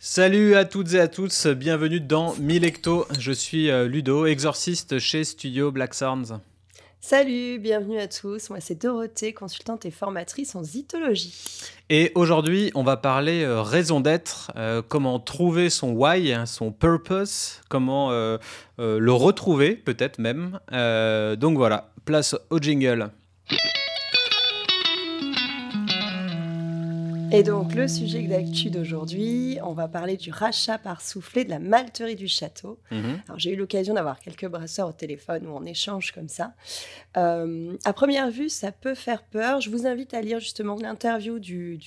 Salut à toutes et à tous, bienvenue dans Milecto. Je suis euh, Ludo, exorciste chez Studio Black Sounds. Salut, bienvenue à tous. Moi, c'est Dorothée, consultante et formatrice en zytologie. Et aujourd'hui, on va parler euh, raison d'être, euh, comment trouver son why, hein, son purpose, comment le retrouver peut-être même. donc voilà, place au jingle. Et donc, le sujet d'actu d'aujourd'hui, on va parler du rachat par soufflé de la malterie du château. Mhm. Alors, j'ai eu l'occasion d'avoir quelques brasseurs au téléphone ou en échange comme ça. Euh, à première vue, ça peut faire peur. Je vous invite à lire justement l'interview du,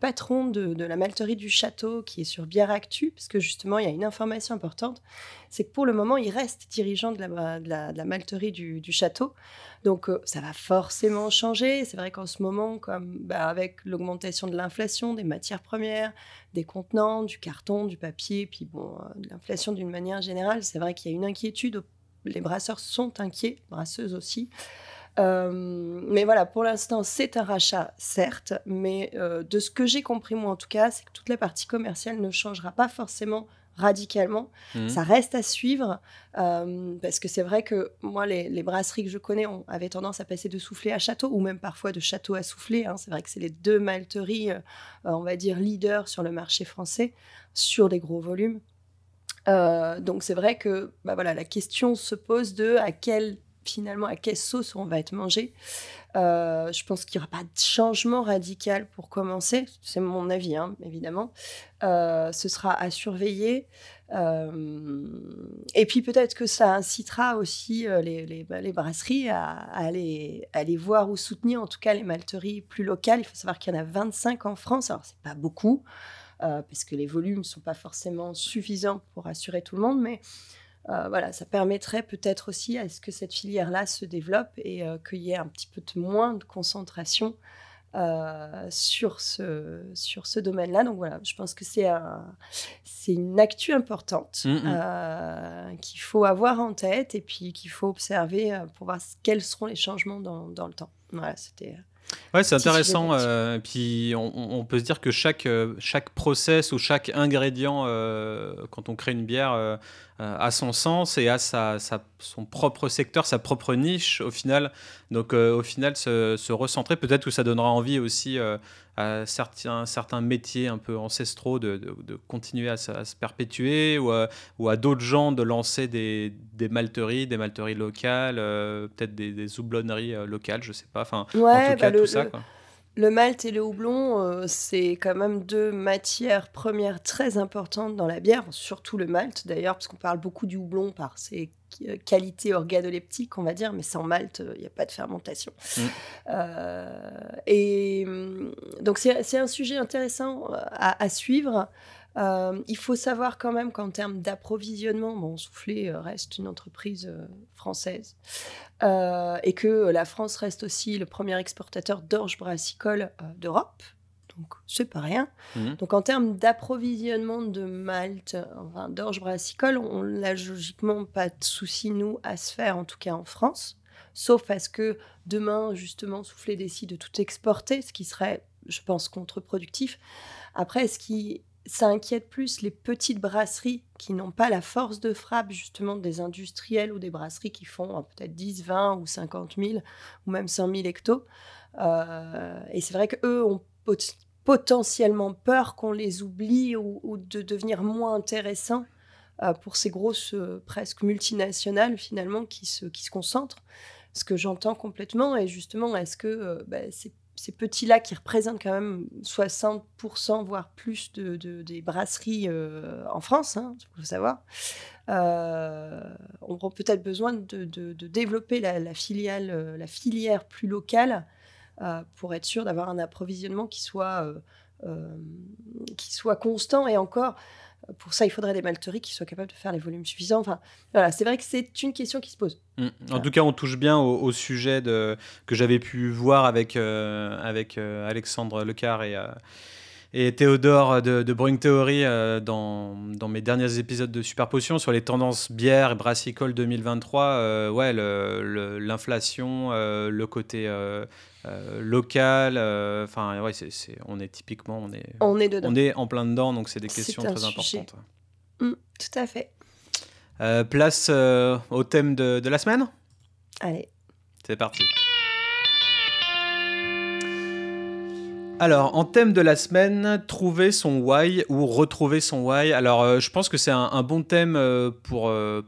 patron de, la malterie du château qui est sur Bière Actu, parce que justement, il y a une information importante c'est que pour le moment, il reste dirigeant de la, malterie du château. Donc euh, ça va forcément changer. C'est vrai qu'en ce moment, comme bah, avec l'augmentation de l'inflation des matières premières, des contenants, du carton, du papier, puis bon, euh, de l'inflation d'une manière générale, c'est vrai qu'il y a une inquiétude. Les brasseurs sont inquiets, brasseuses aussi. Euh, mais voilà, pour l'instant, c'est un rachat, certes, mais de ce que j'ai compris, moi en tout cas, c'est que toute la partie commerciale ne changera pas forcément radicalement. Mhm. Ça reste à suivre euh, parce que c'est vrai que moi, les, brasseries que je connais ont tendance à passer de soufflé à château ou même parfois de château à soufflé. Hein. C'est vrai que c'est les deux malteries, euh, on va dire, leaders sur le marché français sur des gros volumes. Euh, donc c'est vrai que bah voilà, la question se pose de à quel finalement à quelle sauce on va être mangé. Euh, je pense qu'il n'y aura pas de changement radical pour commencer, c'est mon avis hein, évidemment. Euh, ce sera à surveiller. Euh, et puis peut-être que ça incitera aussi bah, les, brasseries à, aller, aller, voir ou soutenir en tout cas les malteries plus locales. Il faut savoir qu'il y en a 25 en France, alors c'est pas beaucoup. parce que les volumes ne sont pas forcément suffisants pour assurer tout le monde, mais euh, voilà, ça permettrait peut-être aussi à ce que cette filière-là se développe et euh, qu'il y ait un petit peu de moins de concentration euh, sur ce, sur ce domaine-là. Donc voilà, je pense que c'est une actu importante mm, mm. qu'il faut avoir en tête et puis qu'il faut observer pour voir quels seront les changements dans, le temps. Voilà, c'était. c'est intéressant. puis on, peut se dire que chaque, chaque process ou chaque ingrédient, quand on crée une bière, euh, à son sens et à sa, son propre secteur, sa propre niche au final. Donc euh, au final, se, recentrer, peut-être que ça donnera envie aussi euh, à certains, certains métiers un peu ancestraux de, de, continuer à, se perpétuer ou à, d'autres gens de lancer des, des, malteries, des malteries locales, peut-être des, des houblonneries locales, je sais pas. Enfin, ouais, en tout bah cas, tout ça. Quoi le malt et le houblon, euh, c'est quand même deux matières premières très importantes dans la bière, surtout le malt d'ailleurs, parce qu'on parle beaucoup du houblon par ses euh, qualités organoleptiques, on va dire, mais sans malt, euh, il n'y a pas de fermentation. Mm. et hum, donc c'est un sujet intéressant à suivre. Euh, il faut savoir quand même qu'en termes d'approvisionnement, bon, Soufflé euh, reste une entreprise euh, française et que la France reste aussi le premier exportateur d'orge brassicole d'Europe. Donc, c'est pas rien. Mhm. Donc, en termes d'approvisionnement de malt, enfin, d'orge brassicole, on n'a logiquement pas de souci, nous, à se faire, en tout cas en France. Sauf parce que demain, justement, Soufflé décide de tout exporter, ce qui serait, je pense, contre-productif. Après, ce qui ça inquiète plus les petites brasseries qui n'ont pas la force de frappe justement des industriels ou des brasseries qui font hein, peut-être 10, 20 ou 50 000 ou même 100 000 hectos. Euh, et c'est vrai qu'eux ont potentiellement peur qu'on les oublie ou, de devenir moins intéressants euh, pour ces grosses euh, presque multinationales finalement qui se, qui se concentrent. Ce que j'entends complètement et justement, est-ce que ben, c'est ces petits-là qui représentent quand même 60%, voire plus de, des brasseries euh, en France, hein, il faut savoir, euh, aura peut-être besoin de, développer la, filiale, euh, la filière plus locale euh, pour être sûr d'avoir un approvisionnement qui soit, qui soit constant et encore. Pour ça, il faudrait des malteries qui soient capables de faire les volumes suffisants. Enfin, voilà, c'est vrai que c'est une question qui se pose. Mm. En tout cas, on touche bien au, sujet que j'avais pu voir avec, euh, avec euh, Alexandre Lecard et euh, et Théodore euh, de, de Brewing Theory euh, dans, dans, mes derniers épisodes de Super Potion sur les tendances bière et brassicole 2023. Euh, ouais, l'inflation, le, côté local. Enfin, ouais, c'est, on est typiquement, on est, on est est en plein dedans, donc c'est des questions très importantes. Hum, tout à fait. place au thème de, de la semaine Allez. C'est parti. Alors, en thème de la semaine, trouver son why ou retrouver son why. Alors, euh, je pense que c'est un, bon thème euh, pour, euh,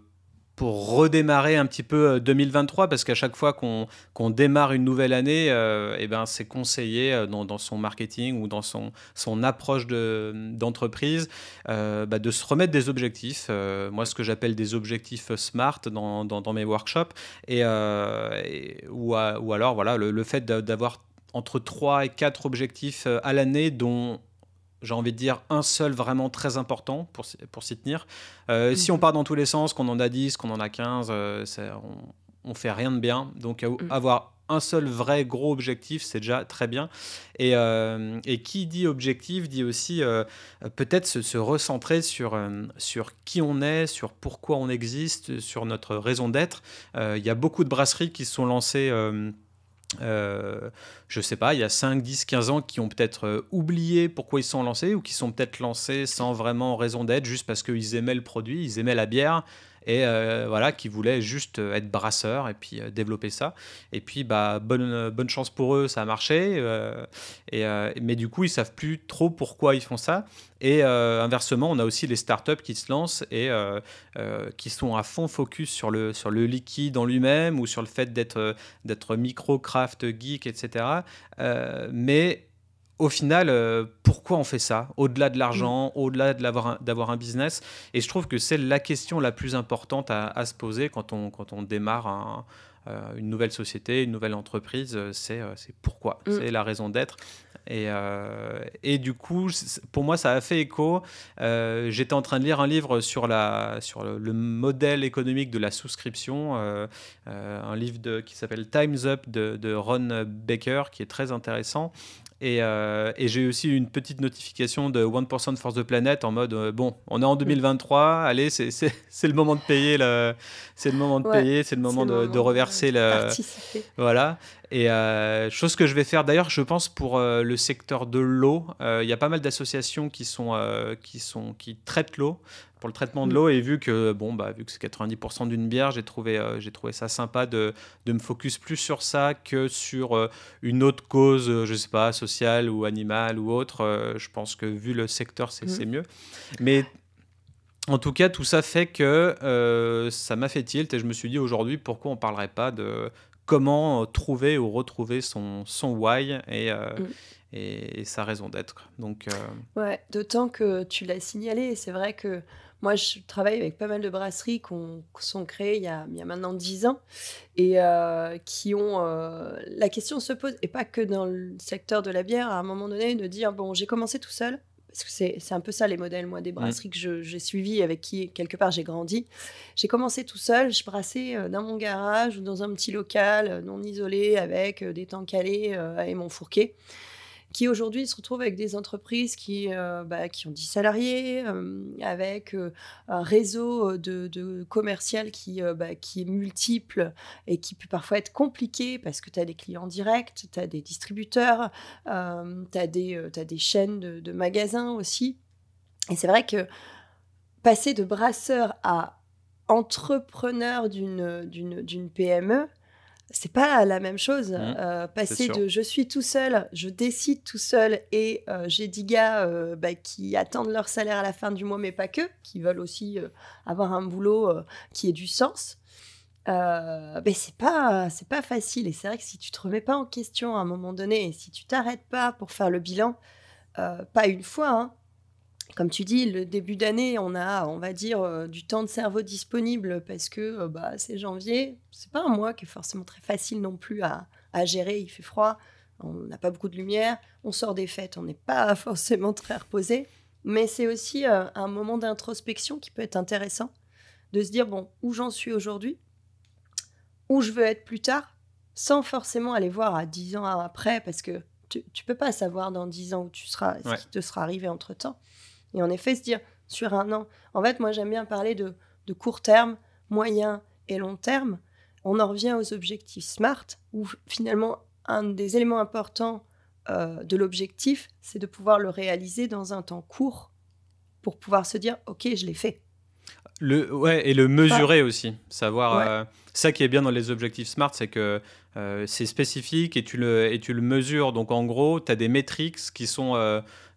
pour redémarrer un petit peu 2023, parce qu'à chaque fois qu'on démarre une nouvelle année, eh ben, c'est conseillé dans, dans, son marketing ou dans son, son approche d'entreprise de, bah, de se remettre des objectifs. moi, ce que j'appelle des objectifs smart dans, mes workshops, et, ou, alors voilà, le fait d'avoir entre 3 et 4 objectifs euh, à l'année, dont j'ai envie de dire un seul vraiment très important pour, pour s'y tenir. Euh, mhm. Si on part dans tous les sens, qu'on en a 10, qu'on en a 15, euh, on, on fait rien de bien. Donc mm. avoir un seul vrai gros objectif, c'est déjà très bien. Et, qui dit objectif dit aussi peut-être se, recentrer sur, sur qui on est, sur pourquoi on existe, sur notre raison d'être. Il y a beaucoup de brasseries qui se sont lancées euh, je sais pas, il y a 5, 10, 15 ans qui ont peut-être euh, oublié pourquoi ils sont lancés ou qui sont peut-être lancés sans vraiment raison d'être, juste parce qu'ils aimaient le produit, ils aimaient la bière et euh, voilà, qui voulaient juste euh, être brasseurs et puis euh, développer ça. Et puis, bah, bonne, bonne chance pour eux, ça a marché. et, mais du coup, ils savent plus trop pourquoi ils font ça. Et inversement, on a aussi les startups qui se lancent et qui sont à fond focus sur le, sur le liquide en lui-même ou sur le fait d'être micro-craft geek, etc. mais au final, euh, pourquoi on fait ça Au-delà de l'argent, mm. au-delà d'avoir un, business. Et je trouve que c'est la question la plus importante à, se poser quand on, quand on démarre euh, une nouvelle société, une nouvelle entreprise. Euh, c'est pourquoi mm. C'est la raison d'être. Et, et, du coup, pour moi, ça a fait écho. J'étais en train de lire un livre sur, la, sur le, modèle économique de la souscription, un livre de, qui s'appelle Time's Up de, de, Ron Baker, qui est très intéressant. Euh, et, j'ai aussi une petite notification de 1% Force the Planet en mode euh, bon, on est en 2023, allez, c'est le moment de payer, c'est le moment de payer, c'est le moment, de, reverser. la... le, Voilà. Et euh, chose que je vais faire d'ailleurs, je pense pour euh, le secteur de l'eau, euh, il y a pas mal d'associations qui sont qui sont qui traitent l'eau pour le traitement de mm. l'eau et vu que bon bah vu que c'est 90% d'une bière, j'ai trouvé j'ai trouvé ça sympa de, de me focus plus sur ça que sur une autre cause, je sais pas sociale ou animale ou autre. je pense que vu le secteur, mm. c'est mieux. Mais en tout cas, tout ça fait que ça m'a fait tilt et je me suis dit aujourd'hui pourquoi on parlerait pas de comment euh, trouver ou retrouver son, son why et, euh, mm. et, sa raison d'être. Donc, euh, Ouais, d'autant que tu l'as signalé, c'est vrai que moi je travaille avec pas mal de brasseries qui sont créées il y, a, maintenant dix ans et qui ont. la question se pose, et pas que dans le secteur de la bière, à un moment donné, de dire bon, j'ai commencé tout seul parce c'est un peu ça les modèles, moi, des brasseries que j'ai suivies, avec qui, quelque part, j'ai grandi. J'ai commencé tout seul, je brassais euh, dans mon garage ou dans un petit local euh, non isolé avec euh, des temps calés et mon fourquet qui aujourd'hui se retrouvent avec des entreprises qui, euh, bah, qui ont 10 salariés, euh, avec euh, un réseau de, de commercial qui, bah, qui est multiple et qui peut parfois être compliqué parce que tu as des clients directs, tu as des distributeurs, tu as, as, des chaînes de, de magasins aussi. Et c'est vrai que passer de brasseur à entrepreneur d'une PME, c'est pas la même chose. Mmh. Euh, passer de je suis tout seul, je décide tout seul et euh, j'ai des gars euh, bah, qui attendent leur salaire à la fin du mois, mais pas que, qui veulent aussi avoir un boulot qui ait du sens. mais c'est pas c'est pas facile et c'est vrai que si tu te remets pas en question à un moment donné et si tu t'arrêtes pas pour faire le bilan, pas une fois, hein, comme tu dis, le début d'année, on a, on va dire, euh, du temps de cerveau disponible parce que euh, bah, c'est janvier. C'est pas un mois qui est forcément très facile non plus à, gérer. Il fait froid, on n'a pas beaucoup de lumière, on sort des fêtes, on n'est pas forcément très reposé. Mais c'est aussi euh, un moment d'introspection qui peut être intéressant, de se dire bon, où j'en suis aujourd'hui, où je veux être plus tard, sans forcément aller voir à 10 ans après parce que tu, ne peux pas savoir dans dix ans où tu seras, ce qui te sera arrivé entre temps. Et en effet, se dire sur un an. En fait, moi, j'aime bien parler de, de, court terme, moyen et long terme. On en revient aux objectifs SMART, où finalement, un des éléments importants euh, de l'objectif, c'est de pouvoir le réaliser dans un temps court pour pouvoir se dire, OK, je l'ai fait. Le, ouais, et le mesurer aussi. Savoir. Euh, ça qui est bien dans les objectifs SMART, c'est que euh, c'est spécifique et tu, le, et tu le mesures. Donc en gros, tu as des métriques qui sont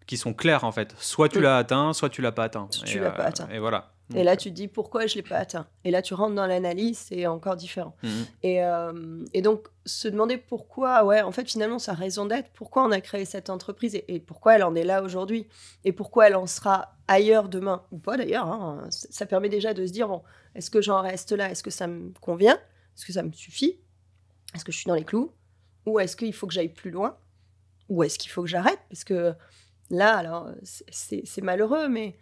qui sont claires en fait. Soit tu mm. l'as atteint, soit tu l'as pas atteint. Tu l'as pas euh, atteint. Et voilà. et là, tu euh, te dis pourquoi je l'ai pas atteint. Et là, tu rentres dans l'analyse, c'est encore différent. Mm, mm. et, euh, et, donc, se demander pourquoi, ouais, en fait, finalement, sa raison d'être, pourquoi on a créé cette entreprise et, pourquoi elle en est là aujourd'hui et pourquoi elle en sera ailleurs demain ou pas d'ailleurs. Hein. ça permet déjà de se dire bon, est-ce que j'en reste là Est-ce que ça me convient Est-ce que ça me suffit Est-ce que je suis dans les clous Ou est-ce qu'il faut que j'aille plus loin Ou est-ce qu'il faut que j'arrête Parce que Là, alors, euh, c'est malheureux, mais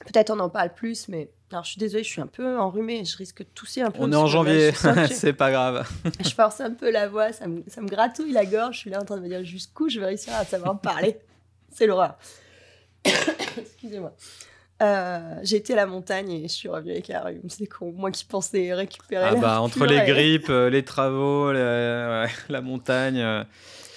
peut-être on en parle plus, mais alors je suis désolée, je suis un peu enrhumée, je risque de tousser un peu. On est en janvier, c'est pas grave. je force un peu la voix, ça me, ça me, gratouille la gorge, je suis là en train de me dire jusqu'où je vais réussir à savoir parler. c'est l'horreur. Excusez-moi. Euh, j'ai été à la montagne et je suis revenue avec la rhume. C'est con. Moi qui pensais récupérer. Ah bah, entre les grippes, euh, les travaux, la montagne.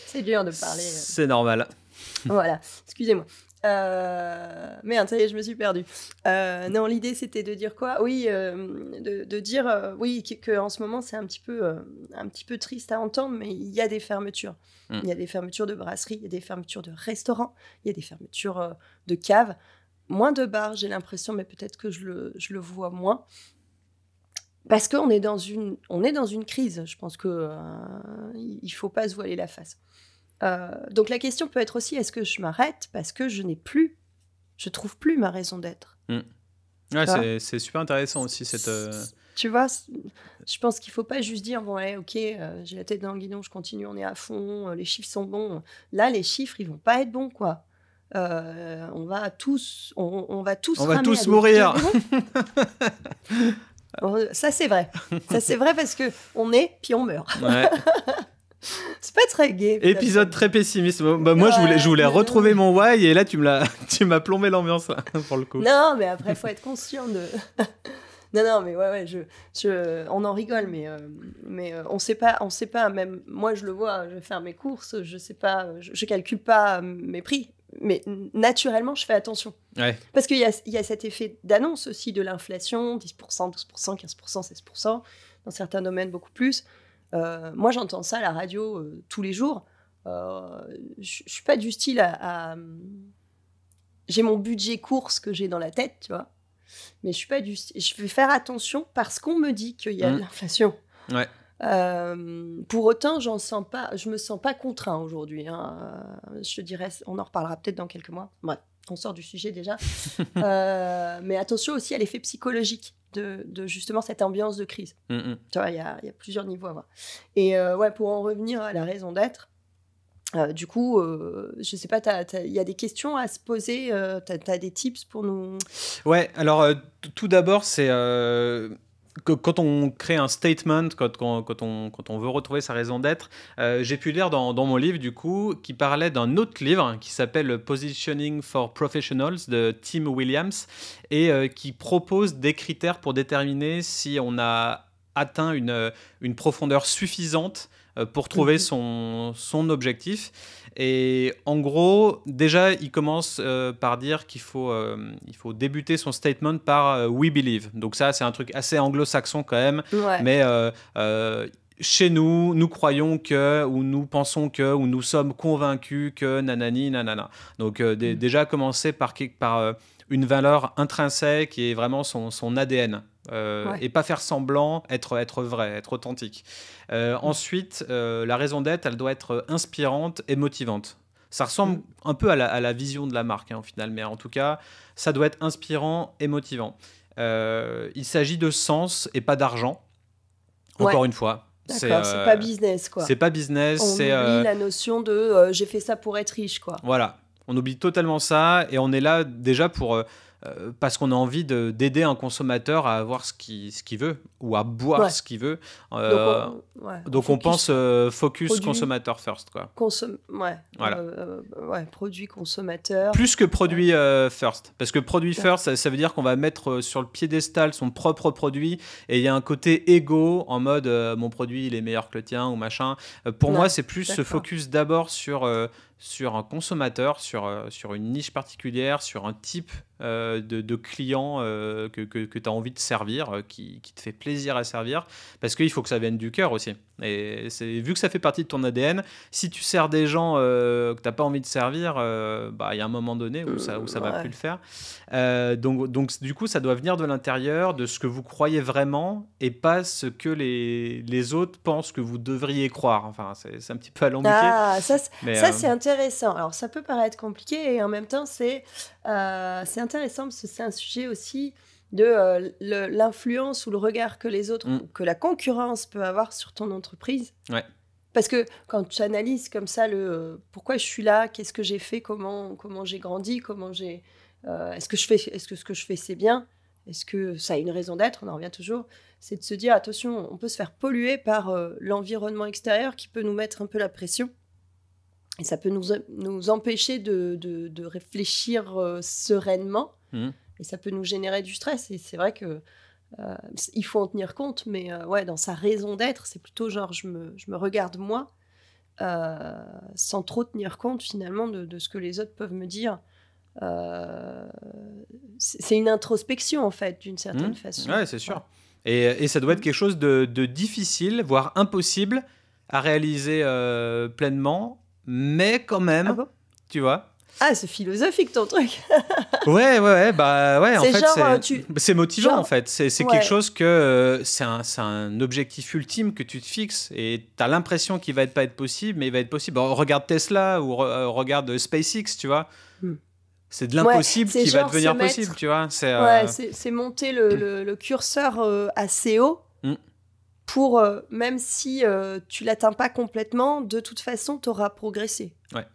C'est dur de parler. C'est normal. voilà, excusez-moi. Euh... Merde, ça y est, je me suis perdue. Euh, non, l'idée c'était de dire quoi Oui, euh, de, dire euh, oui qu'en ce moment c'est un petit peu un petit peu triste à entendre, mais il y a des fermetures. Hmm. Il y a des fermetures de brasseries, il y a des fermetures de restaurants, il y a des fermetures de caves, moins de bars, j'ai l'impression, mais peut-être que je le, vois moins parce qu'on est dans une on est dans une crise. Je pense que ne il faut pas se voiler la face. Euh, donc la question peut être aussi est-ce que je m'arrête parce que je n'ai plus, je trouve plus ma raison d'être. Mm. Ouais, c'est super intéressant aussi cette. Euh, tu vois, je pense qu'il faut pas juste dire bon eh, ok, euh, j'ai la tête dans le guidon, je continue, on est à fond, les chiffres sont bons. Là, les chiffres, ils vont pas être bons quoi. on va tous, on, va tous, on va tous mourir. Ça c'est vrai, ça c'est vrai parce que on est puis on meurt. Ouais. C'est pas très gay. Épisode très pessimiste. Bah, moi, je voulais, je voulais retrouver mon why et là, tu m'as plombé l'ambiance, pour le coup. Non, mais après, il faut être conscient de. non, non, mais ouais, ouais, je, on en rigole, mais, euh, mais euh, on sait pas, on sait pas, même moi, je le vois, je vais faire mes courses, je sais pas, je, calcule pas euh, mes prix, mais naturellement, je fais attention. Ouais. Parce qu'il y, y a, cet effet d'annonce aussi de l'inflation, 10%, 12%, 15%, 16%, dans certains domaines, beaucoup plus. Euh, moi, j'entends ça à la radio euh, tous les jours. Euh, je suis pas du style à. J'ai mon budget course que j'ai dans la tête, tu vois. Mais je suis pas du Je vais faire attention parce qu'on me dit qu'il y a de mmh. l'inflation. pour autant, j'en sens pas, je me sens pas contraint aujourd'hui. Hein. Je te dirais, on en reparlera peut-être dans quelques mois. Ouais on sort du sujet déjà. Euh, mais attention aussi à l'effet psychologique de, justement cette ambiance de crise. Mm, mm. il y a, plusieurs niveaux à voir. Et euh, ouais, pour en revenir à la raison d'être, euh, du coup, je sais pas, il y a des questions à se poser, tu as, des tips pour nous Ouais, alors tout d'abord, c'est quand on crée un statement, quand, on, veut retrouver sa raison d'être, euh, j'ai pu lire dans, mon livre, du coup, qui parlait d'un autre livre qui s'appelle Positioning for Professionals de Tim Williams et euh, qui propose des critères pour déterminer si on a atteint une profondeur suffisante euh, pour trouver mhm. son, objectif. Et en gros, déjà, il commence euh, par dire qu'il faut, euh, il faut débuter son statement par We believe. Donc ça, c'est un truc assez anglo-saxon quand même. Mais chez nous, nous croyons que, ou nous pensons que, ou nous sommes convaincus que, nanani, nanana. Donc mhm. déjà, commencer par, par une valeur intrinsèque et vraiment son, son ADN. Euh, et pas faire semblant, être, être vrai, être authentique. Euh, mm. Ensuite, euh, la raison d'être, elle doit être inspirante et motivante. Ça ressemble mm. un peu à la, vision de la marque hein, au final, mais en tout cas, ça doit être inspirant et motivant. il s'agit de sens et pas d'argent. Encore une fois, c'est pas business quoi. C'est pas business, on oublie la notion de j'ai fait ça pour être riche quoi. Voilà, on oublie totalement ça et on est là déjà pour euh, parce qu'on a envie d'aider un consommateur à avoir ce qu'il ce qu veut ou à boire ce qu'il veut. donc euh, on, pense euh, focus consommateur first. Quoi. ouais, produit consommateur. Plus que produit first. Parce que produit first, ça, veut dire qu'on va mettre sur le piédestal son propre produit et il y a un côté égo en mode mon produit il est meilleur que le tien ou machin. pour moi, c'est plus se focus d'abord sur sur un consommateur, euh, sur, une niche particulière, sur un type euh, de, de, client euh, que, tu as envie de servir, qui, qui, te fait plaisir à servir, parce qu'il faut que ça vienne du cœur aussi. Et vu que ça fait partie de ton ADN, si tu sers des gens euh, que tu n'as pas envie de servir, euh, bah, il y a un moment donné où ça ne où ça va euh, plus le faire. donc, donc, du coup, ça doit venir de l'intérieur, de ce que vous croyez vraiment et pas ce que les, les autres pensent que vous devriez croire. Enfin, c'est un petit peu alambiqué. Ah, ça, c'est intéressant. Alors, ça peut paraître compliqué et en même temps, c'est intéressant parce que c'est un sujet aussi de euh, l'influence ou le regard que les autres, mm. que la concurrence peut avoir sur ton entreprise. Parce que quand tu analyses comme ça le euh, pourquoi je suis là, qu'est-ce que j'ai fait, comment comment j'ai grandi, comment j'ai, euh, est-ce que je fais, est-ce que ce que je fais c'est bien, est-ce que ça a une raison d'être, on en revient toujours, c'est de se dire attention, on peut se faire polluer par l'environnement extérieur qui peut nous mettre un peu la pression. Et ça peut nous, empêcher de, réfléchir sereinement. Mm et ça peut nous générer du stress. Et c'est vrai que euh, il faut en tenir compte, mais euh, ouais, dans sa raison d'être, c'est plutôt genre je me, je me regarde moi, euh, sans trop tenir compte finalement de, ce que les autres peuvent me dire. c'est une introspection en fait, d'une certaine mmh. façon. Ouais, c'est sûr. Et, ça doit être mmh. quelque chose de, difficile, voire impossible à réaliser pleinement, mais quand même, ah tu vois. Ah, c'est philosophique ton truc. ouais, ouais, ouais, bah ouais. En fait, euh, bah, c'est motivant en fait. C'est quelque chose que euh, c'est un, un, objectif ultime que tu te fixes et tu as l'impression qu'il va pas être possible, mais il va être possible. regarde Tesla ou euh, regarde SpaceX, tu vois. Hmm. C'est de l'impossible qui va devenir possible, tu vois. C'est monter le, curseur assez haut hmm. pour, même si tu l'atteins pas complètement, de toute façon, tu auras progressé. Ouais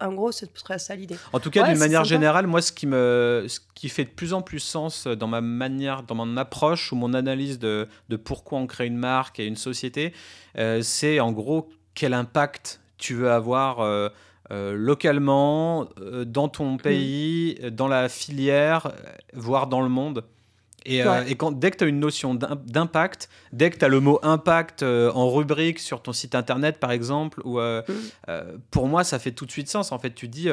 en gros, c'est ça l'idée. En tout cas, d'une manière générale, moi, ce qui, me, qui fait de plus en plus sens dans ma manière, dans mon approche ou mon analyse de, pourquoi on crée une marque et une société, euh, c'est en gros quel impact tu veux avoir euh, euh, localement, dans ton mm. pays, dans la filière, voire dans le monde. Euh, et, quand, dès que tu as une notion d'impact, dès que tu as le mot impact euh, en rubrique sur ton site internet, par exemple, euh, mm. pour moi, ça fait tout de suite sens. En fait, tu dis,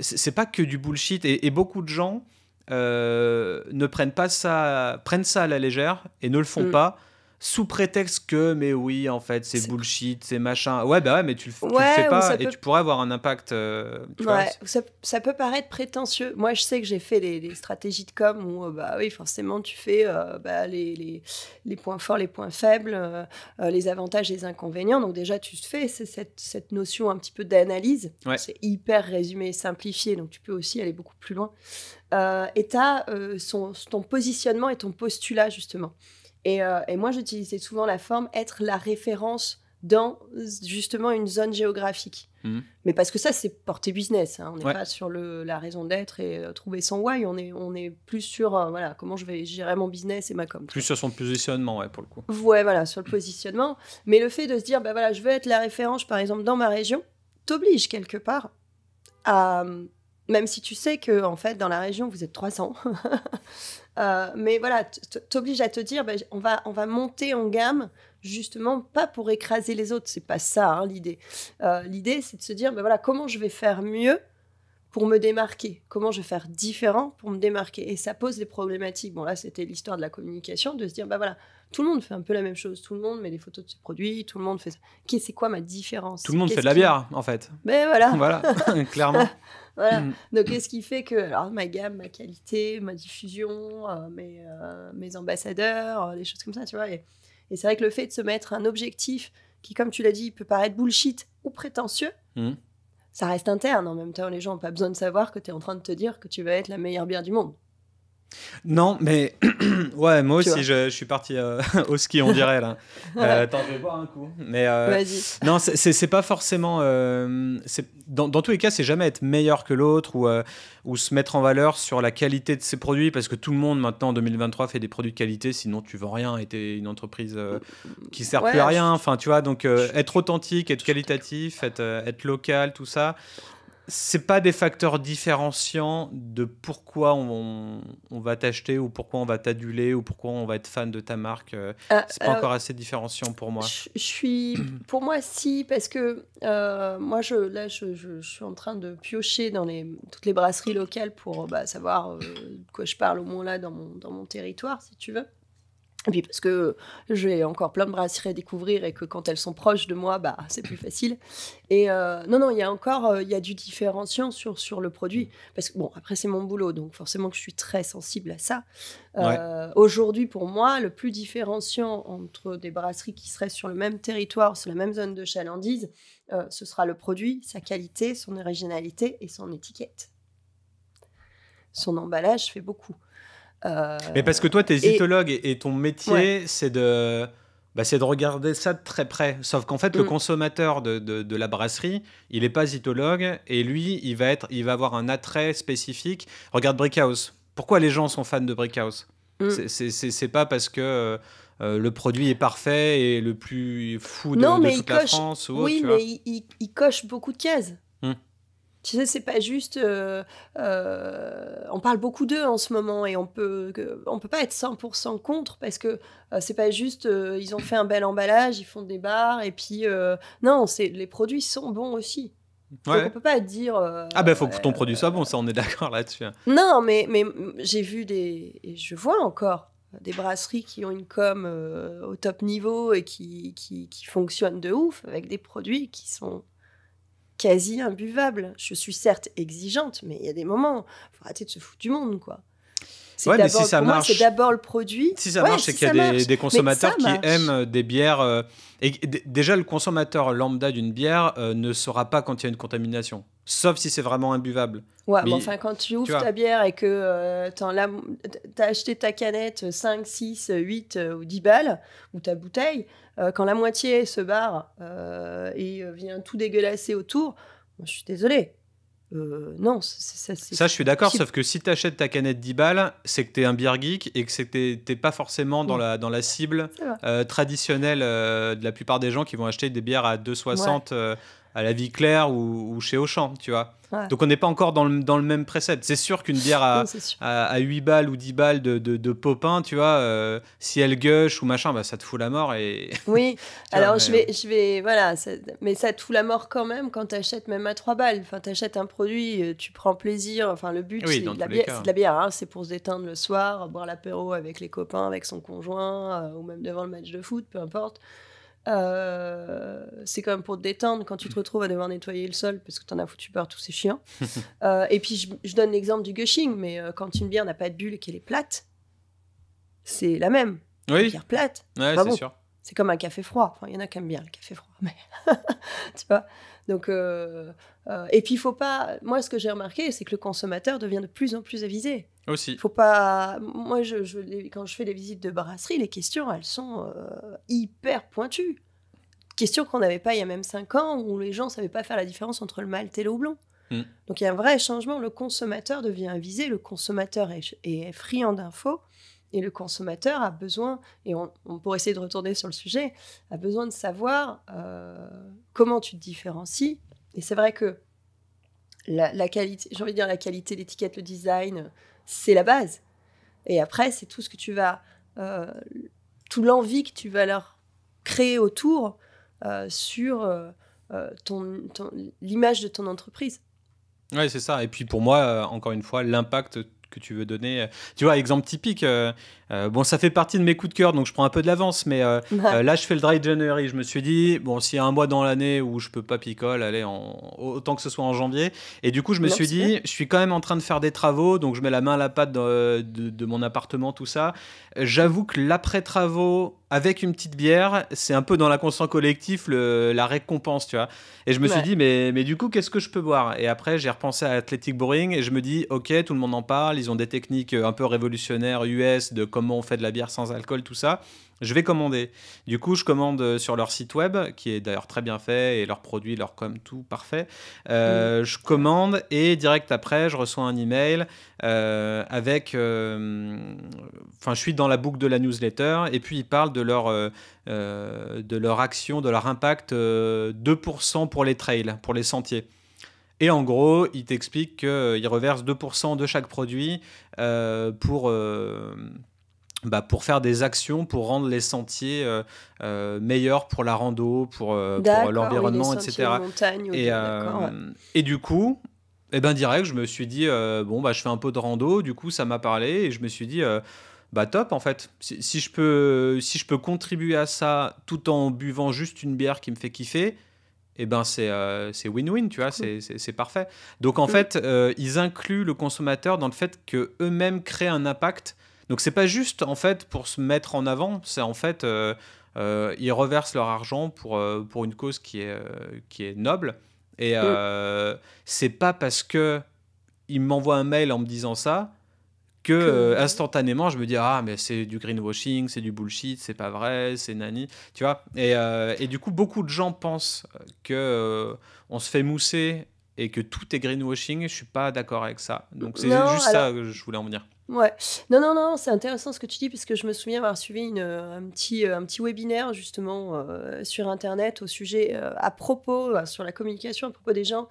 c'est pas que du bullshit. Et, beaucoup de gens ne prennent pas ça, prennent ça à la légère et ne le font mm. pas sous prétexte que mais oui en fait c'est bullshit c'est machin ouais bah ouais mais tu le, fais pas et tu pourrais avoir un impact euh, ouais, ça, peut paraître prétentieux moi je sais que j'ai fait les, stratégies de com où euh, bah oui forcément tu fais euh, bah, les, points forts les points faibles les avantages les inconvénients donc déjà tu te fais cette, cette notion un petit peu d'analyse c'est hyper résumé simplifié donc tu peux aussi aller beaucoup plus loin et tu as ton positionnement et ton postulat justement euh, et, moi, j'utilisais souvent la forme être la référence dans justement une zone géographique. Mhm. Mais parce que ça, c'est porter business. Hein. On n'est pas sur le, la raison d'être et euh, trouver son why. On est, on est plus sur euh, voilà, comment je vais gérer mon business et ma com. Plus sur son positionnement, ouais, pour le coup. Ouais, voilà, sur le mm. positionnement. Mais le fait de se dire, bah, voilà, je veux être la référence, par exemple, dans ma région, t'oblige quelque part à, même si tu sais que, en fait, dans la région, vous êtes 300. Euh, mais voilà, t'obliges à te dire, bah, on, va, on va monter en gamme, justement, pas pour écraser les autres. C'est pas ça, hein, l'idée. Euh, l'idée, c'est de se dire, bah, voilà, comment je vais faire mieux pour me démarquer Comment je vais faire différent pour me démarquer Et ça pose des problématiques. Bon, là, c'était l'histoire de la communication, de se dire, ben voilà, tout le monde fait un peu la même chose. Tout le monde met des photos de ses produits. Tout le monde fait ça. C'est quoi ma différence Tout le monde fait de la bière, en fait. Mais ben voilà. Voilà, clairement. voilà. Mm. Donc, qu'est-ce qui fait que alors, ma gamme, ma qualité, ma diffusion, euh, euh, mes, ambassadeurs, euh, des choses comme ça, tu vois. Et, c'est vrai que le fait de se mettre un objectif qui, comme tu l'as dit, peut paraître bullshit ou prétentieux, mm. ça reste interne. En même temps, les gens n'ont pas besoin de savoir que tu es en train de te dire que tu vas être la meilleure bière du monde. Non, mais ouais, moi aussi, je, suis parti euh, au ski, on dirait là. Euh, attends, je vais boire un coup. Mais euh, non, c'est pas forcément. Dans, dans, tous les cas, c'est jamais être meilleur que l'autre ou se mettre en valeur sur la qualité de ses produits parce que tout le monde maintenant en 2023 fait des produits de qualité, sinon tu vends rien et t'es une entreprise qui sert plus à rien. Enfin, tu vois, donc être authentique, être qualitatif, être local, tout ça c'est pas des facteurs différenciants de pourquoi on, va t'acheter ou pourquoi on va t'aduler ou pourquoi on va être fan de ta marque. Euh, euh, c'est pas euh, encore assez différenciant pour moi. Je, suis, pour moi, si, parce que moi, je, suis en train de piocher dans les, toutes les brasseries locales pour bah, savoir de quoi je parle au moins là dans mon territoire, si tu veux. Et puis parce que j'ai encore plein de brasseries à découvrir et que quand elles sont proches de moi, bah, c'est plus facile. Et euh, non, non, il y a encore euh, il y a du différenciant sur, sur le produit. Parce que bon, après, c'est mon boulot, donc forcément que je suis très sensible à ça. Euh, aujourd'hui, pour moi, le plus différenciant entre des brasseries qui seraient sur le même territoire, sur la même zone de chalandise, ce sera le produit, sa qualité, son originalité et son étiquette. Son emballage fait beaucoup. Euh, mais parce que toi, tu es zytologue et, ton métier, c'est de. Bah, de regarder ça de très près. Sauf qu'en fait, le mm. consommateur de, la brasserie, il n'est pas zytologue et lui, il va, être, il va avoir un attrait spécifique. Regarde Brickhouse. Pourquoi les gens sont fans de Brickhouse mm. C'est pas parce que euh, euh, le produit est parfait et le plus fou de, non, mais il la coche, France. oui, mais Il, coche beaucoup de cases. Mm. Tu sais, c'est pas juste. Euh, euh, on parle beaucoup d'eux en ce moment et on peut, on peut pas être 100% contre parce que euh, c'est pas juste. ils ont fait un bel emballage, ils font des bars et puis non, c'est les produits sont bons aussi. Donc on peut pas dire. ah ben faut que ton produit soit bon, ça on est d'accord là-dessus. Hein. Non, mais, mais j'ai vu des. Et je vois encore des brasseries qui ont une com au top niveau et qui, qui, qui fonctionnent de ouf avec des produits qui sont quasi imbuvable. Je suis certes exigeante, mais il y a des moments, faut arrêter de se foutre du monde, quoi. C'est ouais, d'abord, si ça marche, c'est d'abord le produit. Si ça marche, c'est qu'il y a des, consommateurs qui aiment euh, des bières. Euh, et déjà, le consommateur lambda d'une bière euh, ne saura pas quand il y a une contamination, sauf si c'est vraiment imbuvable. Ouais, enfin, quand tu ouvres ta bière et que tu as acheté ta canette 5, 6, 8 ou 10 balles, ou ta bouteille, quand la moitié se barre et vient tout dégueulasser autour, moi, je suis désolée. Euh, non, ça, ça je suis d'accord, sauf que si tu achètes ta canette 10 balles, c'est que tu es un beer geek et que t'es pas forcément dans, la, dans la cible euh, traditionnelle euh, de la plupart des gens qui vont acheter des bières à 2,60 à la vie claire ou, chez Auchan, tu vois. Donc on n'est pas encore dans le, même précepte. C'est sûr qu'une bière à, 8 balles ou 10 balles de, de, popin, tu vois, euh, si elle gueuche ou machin, bah, ça te fout la mort. Et... Oui, alors je, vais, euh, je vais. Voilà, mais ça te fout la mort quand même quand tu achètes même à 3 balles. Enfin, tu achètes un produit, euh, tu prends plaisir. Enfin, le but, c'est, de la bière, hein. c'est pour se détendre le soir, boire l'apéro avec les copains, avec son conjoint, ou même devant le match de foot, peu importe. Euh, c'est quand même pour te détendre quand tu te mm. retrouves à devoir nettoyer le sol parce que t'en as foutu partout, c'est chiant. euh, et puis je, donne l'exemple du gushing, mais euh, quand une bière n'a pas de bulle et qu'elle est plate, c'est la même. Oui. Une bière plate. Ouais, c'est sûr. C'est comme un café froid. il y en a qui aiment bien le café froid, tu Donc, euh, euh, et puis il faut pas. Moi, ce que j'ai remarqué, c'est que le consommateur devient de plus en plus avisé. Aussi. Faut pas. Moi, je, quand je fais des visites de brasserie, les questions, elles sont euh, hyper pointues. Questions qu'on n'avait pas il y a même cinq ans, où les gens ne savaient pas faire la différence entre le malt et le houblon. Hmm. Donc il y a un vrai changement. Le consommateur devient avisé. Le consommateur est friand d'infos. Et le consommateur a besoin, et on, pourrait essayer de retourner sur le sujet, a besoin de savoir euh, comment tu te différencies. Et c'est vrai que la, qualité, j'ai envie de dire la qualité, l'étiquette, le design, c'est la base. Et après, c'est tout ce que tu vas, euh, tout l'envie que tu vas leur créer autour euh, sur ton, l'image de ton entreprise. Oui, c'est ça. Et puis pour moi, encore une fois, l'impact que tu veux donner euh, Tu vois, exemple typique, euh, euh, bon, ça fait partie de mes coups de cœur, donc je prends un peu de l'avance, mais euh, euh, là, je fais le dry January. Je me suis dit, bon, s'il y a un mois dans l'année où je peux pas picole, allez, en... autant que ce soit en janvier. Et du coup, je me suis dit, je suis quand même en train de faire des travaux, donc je mets la main à la patte de, mon appartement, tout ça. J'avoue que l'après-travaux, avec une petite bière, c'est un peu dans la collectif la récompense, tu vois. Et je me suis dit, mais, mais du coup, qu'est-ce que je peux boire Et après, j'ai repensé à Athletic Boring et je me dis, ok, tout le monde en parle, ils ont des techniques un peu révolutionnaires US de comment on fait de la bière sans alcool, tout ça. Je vais commander. Du coup, je commande euh, sur leur site web, qui est d'ailleurs très bien fait, et leurs produits, leur comme tout parfait. Euh, je commande et direct après, je reçois un email euh, avec. Enfin, je suis dans la boucle de la newsletter, et puis ils parlent de leur, de leur action, de leur impact 2% pour les trails, pour les sentiers. Et en gros, ils t'expliquent qu'ils reversent 2% de chaque produit pour bah, pour faire des actions pour rendre les sentiers euh, euh, meilleurs pour la rando, pour, euh, l'environnement, etc. et, du coup, et eh ben direct, je me suis dit bon bah je fais un peu de rando. Du coup, ça m'a parlé et je me suis dit bah top en fait. Si, je peux si je peux contribuer à ça tout en buvant juste une bière qui me fait kiffer. Et eh ben c'est win-win, tu vois, c'est parfait. Donc en mm. fait, ils incluent le consommateur dans le fait que mêmes créent un impact donc c'est pas juste en fait pour se mettre en avant, c'est en fait euh, euh, ils reversent leur argent pour, euh, pour une cause qui est, qui est noble. Et ce mm. c'est pas parce que ils m'envoient un mail en me disant ça que, instantanément je me dis ah mais c'est du greenwashing, c'est du bullshit, c'est pas vrai, c'est nani, tu vois. Et, et, du coup beaucoup de gens pensent que on se fait mousser et que tout est greenwashing, je suis pas d'accord avec ça. Donc c'est juste ça que je voulais en venir. Ouais. Non, non, non, c'est intéressant ce que tu dis, parce que je me souviens avoir suivi une, euh, un, petit, euh, un petit webinaire justement euh, sur Internet au sujet, à propos, sur la communication, à propos des gens,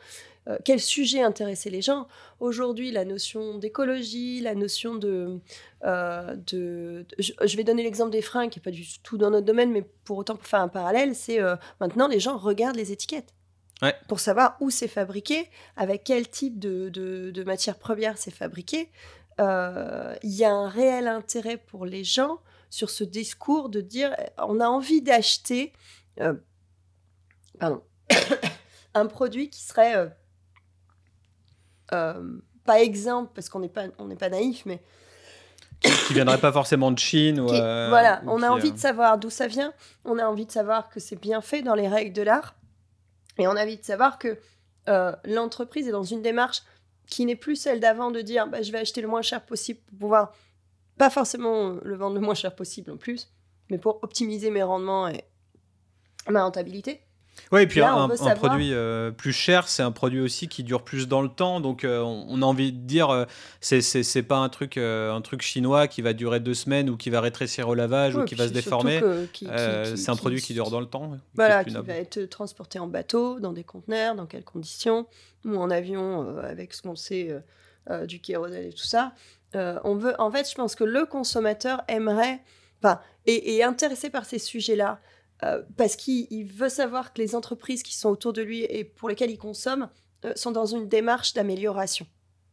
quel sujet intéressait les gens. Aujourd'hui, la notion d'écologie, la notion de... de, je, vais donner l'exemple des freins, qui n'est pas du tout dans notre domaine, mais pour autant, pour faire un parallèle, c'est maintenant les gens regardent les étiquettes pour savoir où c'est fabriqué, avec quel type de, matière première c'est fabriqué. Euh, il y a un réel intérêt pour les gens sur ce discours de dire euh, on a envie d'acheter euh, un produit qui serait pas exemple, parce qu'on n'est pas, pas naïf, mais qui viendrait pas forcément de Chine. Ou, voilà, on a envie de savoir d'où ça vient, on a envie de savoir que c'est bien fait dans les règles de l'art. Et on a vite savoir que euh, l'entreprise est dans une démarche qui n'est plus celle d'avant de dire bah, je vais acheter le moins cher possible pour pouvoir, pas forcément le vendre le moins cher possible en plus, mais pour optimiser mes rendements et ma rentabilité. Oui, et puis un, produit euh, plus cher, c'est un produit aussi qui dure plus dans le temps. Donc, euh, on a envie de dire, euh, ce c'est pas un truc, un truc chinois qui va durer deux semaines ou qui va rétrécir au lavage ou qui va se déformer. C'est un produit qui dure dans le temps. Hein, voilà, qui, va être transporté en bateau, dans des conteneurs, dans quelles conditions, ou en avion avec ce qu'on sait du kérosène et tout ça. on veut, en fait, je pense que le consommateur aimerait, enfin, et intéressé par ces sujets-là. Euh, parce qu'il veut savoir que les entreprises qui sont autour de lui et pour lesquelles il consomme euh, sont dans une démarche d'amélioration.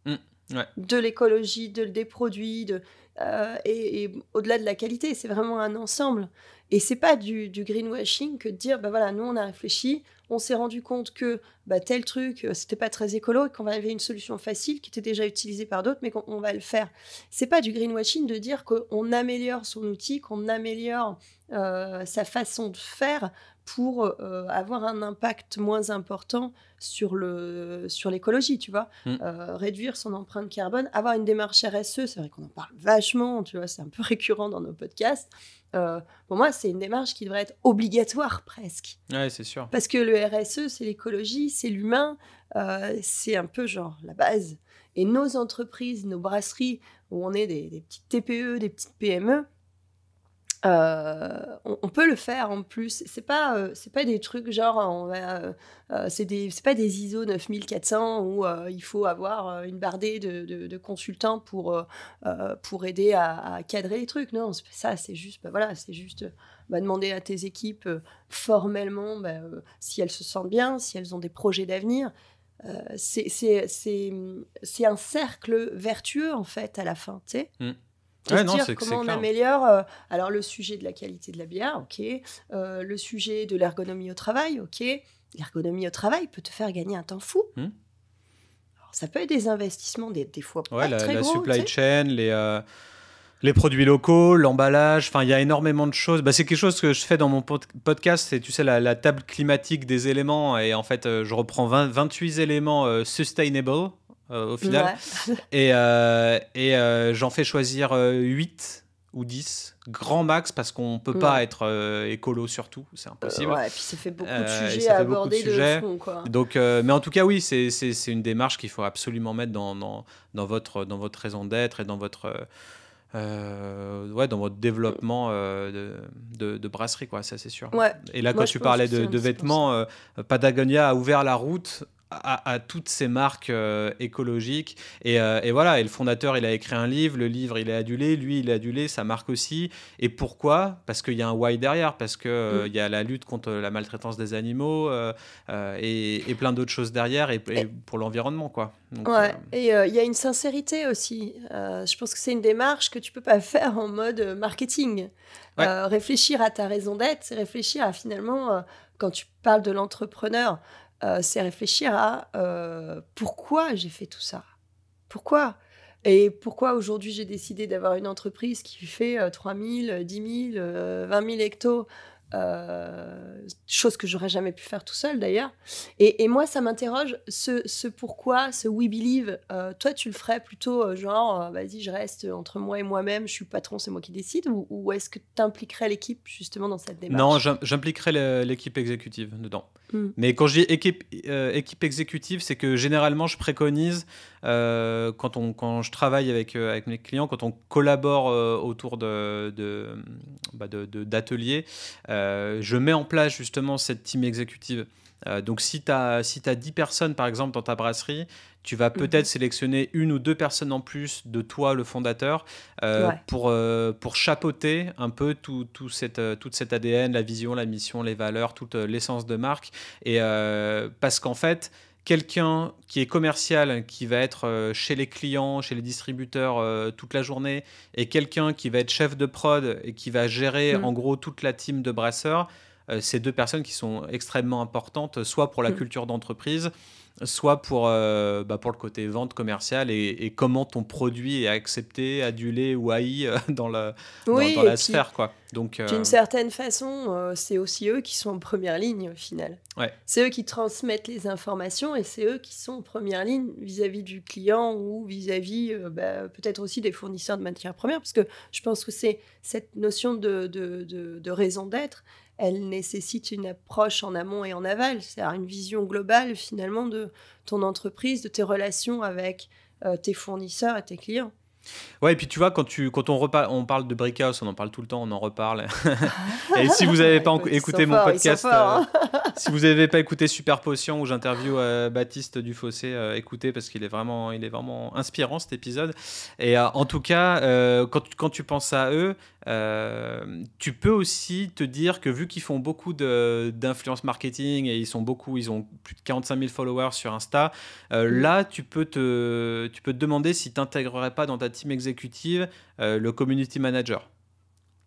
Mmh, de l'écologie, de, des produits, de, euh, et, au-delà de la qualité, c'est vraiment un ensemble. Et c'est pas du, greenwashing que de dire, bah voilà, nous on a réfléchi, on s'est rendu compte que bah, tel truc, euh, c'était pas très écolo et qu'on avait une solution facile qui était déjà utilisée par d'autres, mais qu'on va le faire. C'est pas du greenwashing de dire qu'on améliore son outil, qu'on améliore euh, sa façon de faire pour avoir un impact moins important sur le sur l'écologie, tu vois, mm. euh, réduire son empreinte carbone, avoir une démarche RSE, c'est vrai qu'on en parle vachement, tu vois, c'est un peu récurrent dans nos podcasts. Euh, pour moi, c'est une démarche qui devrait être obligatoire presque. Ouais, c'est sûr. Parce que le RSE, c'est l'écologie, c'est l'humain, euh, c'est un peu genre la base. Et nos entreprises, nos brasseries, où on est des petites TPE, des petites PME, euh, on, peut le faire en plus. C'est pas euh, c'est pas des trucs genre euh, on va c'est pas des ISO 9400 où il faut avoir une bardée de, consultants pour pour aider à, cadrer les trucs. Non, ça c'est juste bah, voilà c'est juste bah, demander à tes équipes formellement bah, si elles se sentent bien, si elles ont des projets d'avenir. c'est un cercle vertueux en fait à la fin, tu mm comment on améliore euh, alors le sujet de la qualité de la bière, ok, euh, le sujet de l'ergonomie au travail, ok. L'ergonomie au travail peut te faire gagner un temps fou. Hmm. ça peut être des investissements des, fois la, la supply chain, les euh, les produits locaux, l'emballage, enfin il y a énormément de choses. Bah, c'est quelque chose que je fais dans mon podcast, c'est tu sais la, table climatique des éléments et en fait je reprends 28 éléments sustainable euh, au final. Et, euh, et euh, j'en fais choisir 8 ou 10, grand max, parce qu'on peut pas être écolo surtout, c'est impossible. et puis ça fait beaucoup de sujets à aborder Donc, mais en tout cas, oui, c'est une démarche qu'il faut absolument mettre dans, dans, dans, votre, dans votre raison d'être et dans votre, ouais, dans votre développement de, de, brasserie, quoi, ça c'est sûr. Et là, quand tu parlais de, de vêtements, Patagonia a ouvert la route à, toutes ces marques euh, écologiques. Euh, et, voilà, et le fondateur, il a écrit un livre, le livre, il est adulé, lui, il est adulé, sa marque aussi. Et pourquoi Parce qu'il y a un why derrière, parce qu'il euh, mm. y a la lutte contre la maltraitance des animaux et, plein d'autres choses derrière, et, pour l'environnement, quoi. et il y a une sincérité aussi. je pense que c'est une démarche que tu peux pas faire en mode marketing. réfléchir à ta raison d'être, réfléchir à finalement, quand tu parles de l'entrepreneur, euh, c'est réfléchir à euh, pourquoi j'ai fait tout ça. Pourquoi Et pourquoi aujourd'hui j'ai décidé d'avoir une entreprise qui fait 3 000, 10 000, 20 000 hectares euh, chose que j'aurais jamais pu faire tout seul d'ailleurs. Et, moi, ça m'interroge ce, pourquoi, ce we believe. Euh, toi, tu le ferais plutôt euh, genre, vas-y, je reste entre moi et moi-même, je suis patron, c'est moi qui décide, ou, est-ce que tu impliquerais l'équipe justement dans cette démarche Non, j'impliquerais l'équipe exécutive dedans. Hmm. Mais quand je dis équipe, équipe exécutive, c'est que généralement, je préconise quand, on, quand je travaille avec, avec mes clients, quand on collabore autour d'ateliers, de, de, bah, euh, je mets en place justement cette team exécutive. Euh, donc si tu as, si 10 personnes par exemple dans ta brasserie, tu vas peut-être mhm. sélectionner une ou deux personnes en plus de toi, le fondateur, euh, pour, chapeauter un peu tout, tout toute cette ADN, la vision, la mission, les valeurs, toute l'essence de marque. Et parce qu'en fait, quelqu'un qui est commercial, qui va être euh, chez les clients, chez les distributeurs euh, toute la journée, et quelqu'un qui va être chef de prod et qui va gérer mm. en gros toute la team de brasseurs, euh, ces deux personnes qui sont extrêmement importantes, soit pour la mm. culture d'entreprise, soit pour, euh, bah, pour le côté vente commerciale et, comment ton produit est accepté, adulé ou haï euh, dans la, dans, la sphère. quoi. Donc, D'une certaine façon, c'est aussi eux qui sont en première ligne au final. C'est eux qui transmettent les informations et c'est eux qui sont en première ligne vis-à-vis du client ou vis-à-vis bah, peut-être aussi des fournisseurs de matières premières, parce que je pense que c'est cette notion de, de, de raison d'être elle nécessite une approche en amont et en aval, c'est-à-dire une vision globale finalement de ton entreprise, de tes relations avec euh, tes fournisseurs et tes clients. Ouais, et puis tu vois, quand, tu, quand on, on parle de Brickhouse, on en parle tout le temps, on en reparle. et si vous n'avez pas bah, écouté mon podcast, euh, hein. si vous n'avez pas écouté Super Potion où j'interview euh, Baptiste Dufossé, écoutez parce qu'il est vraiment, il est vraiment inspirant cet épisode. Et en tout cas, quand, quand, tu penses à eux, euh, tu peux aussi te dire que vu qu'ils font beaucoup d'influence marketing et ils sont beaucoup, ils ont plus de 45 000 followers sur Insta, euh, mhm. là tu peux te, tu peux te demander si tu n'intégrerais pas dans ta team exécutive euh, le community manager.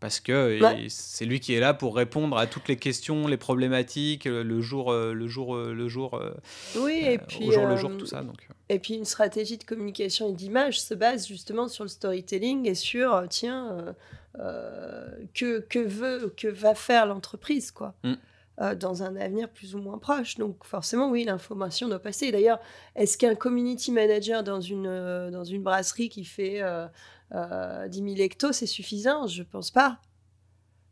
Parce que c'est lui qui est là pour répondre à toutes les questions, les problématiques, le jour, le jour, le jour, oui, et puis, jour le jour, tout ça. Donc. Et puis une stratégie de communication et d'image se base justement sur le storytelling et sur tiens que, que, veut, que va faire l'entreprise, quoi. Mm. Euh, dans un avenir plus ou moins proche. Donc forcément, oui, l'information doit passer. D'ailleurs, est-ce qu'un community manager dans une, euh, dans une brasserie qui fait euh, dix 10 000 hectos, c'est suffisant Je pense pas.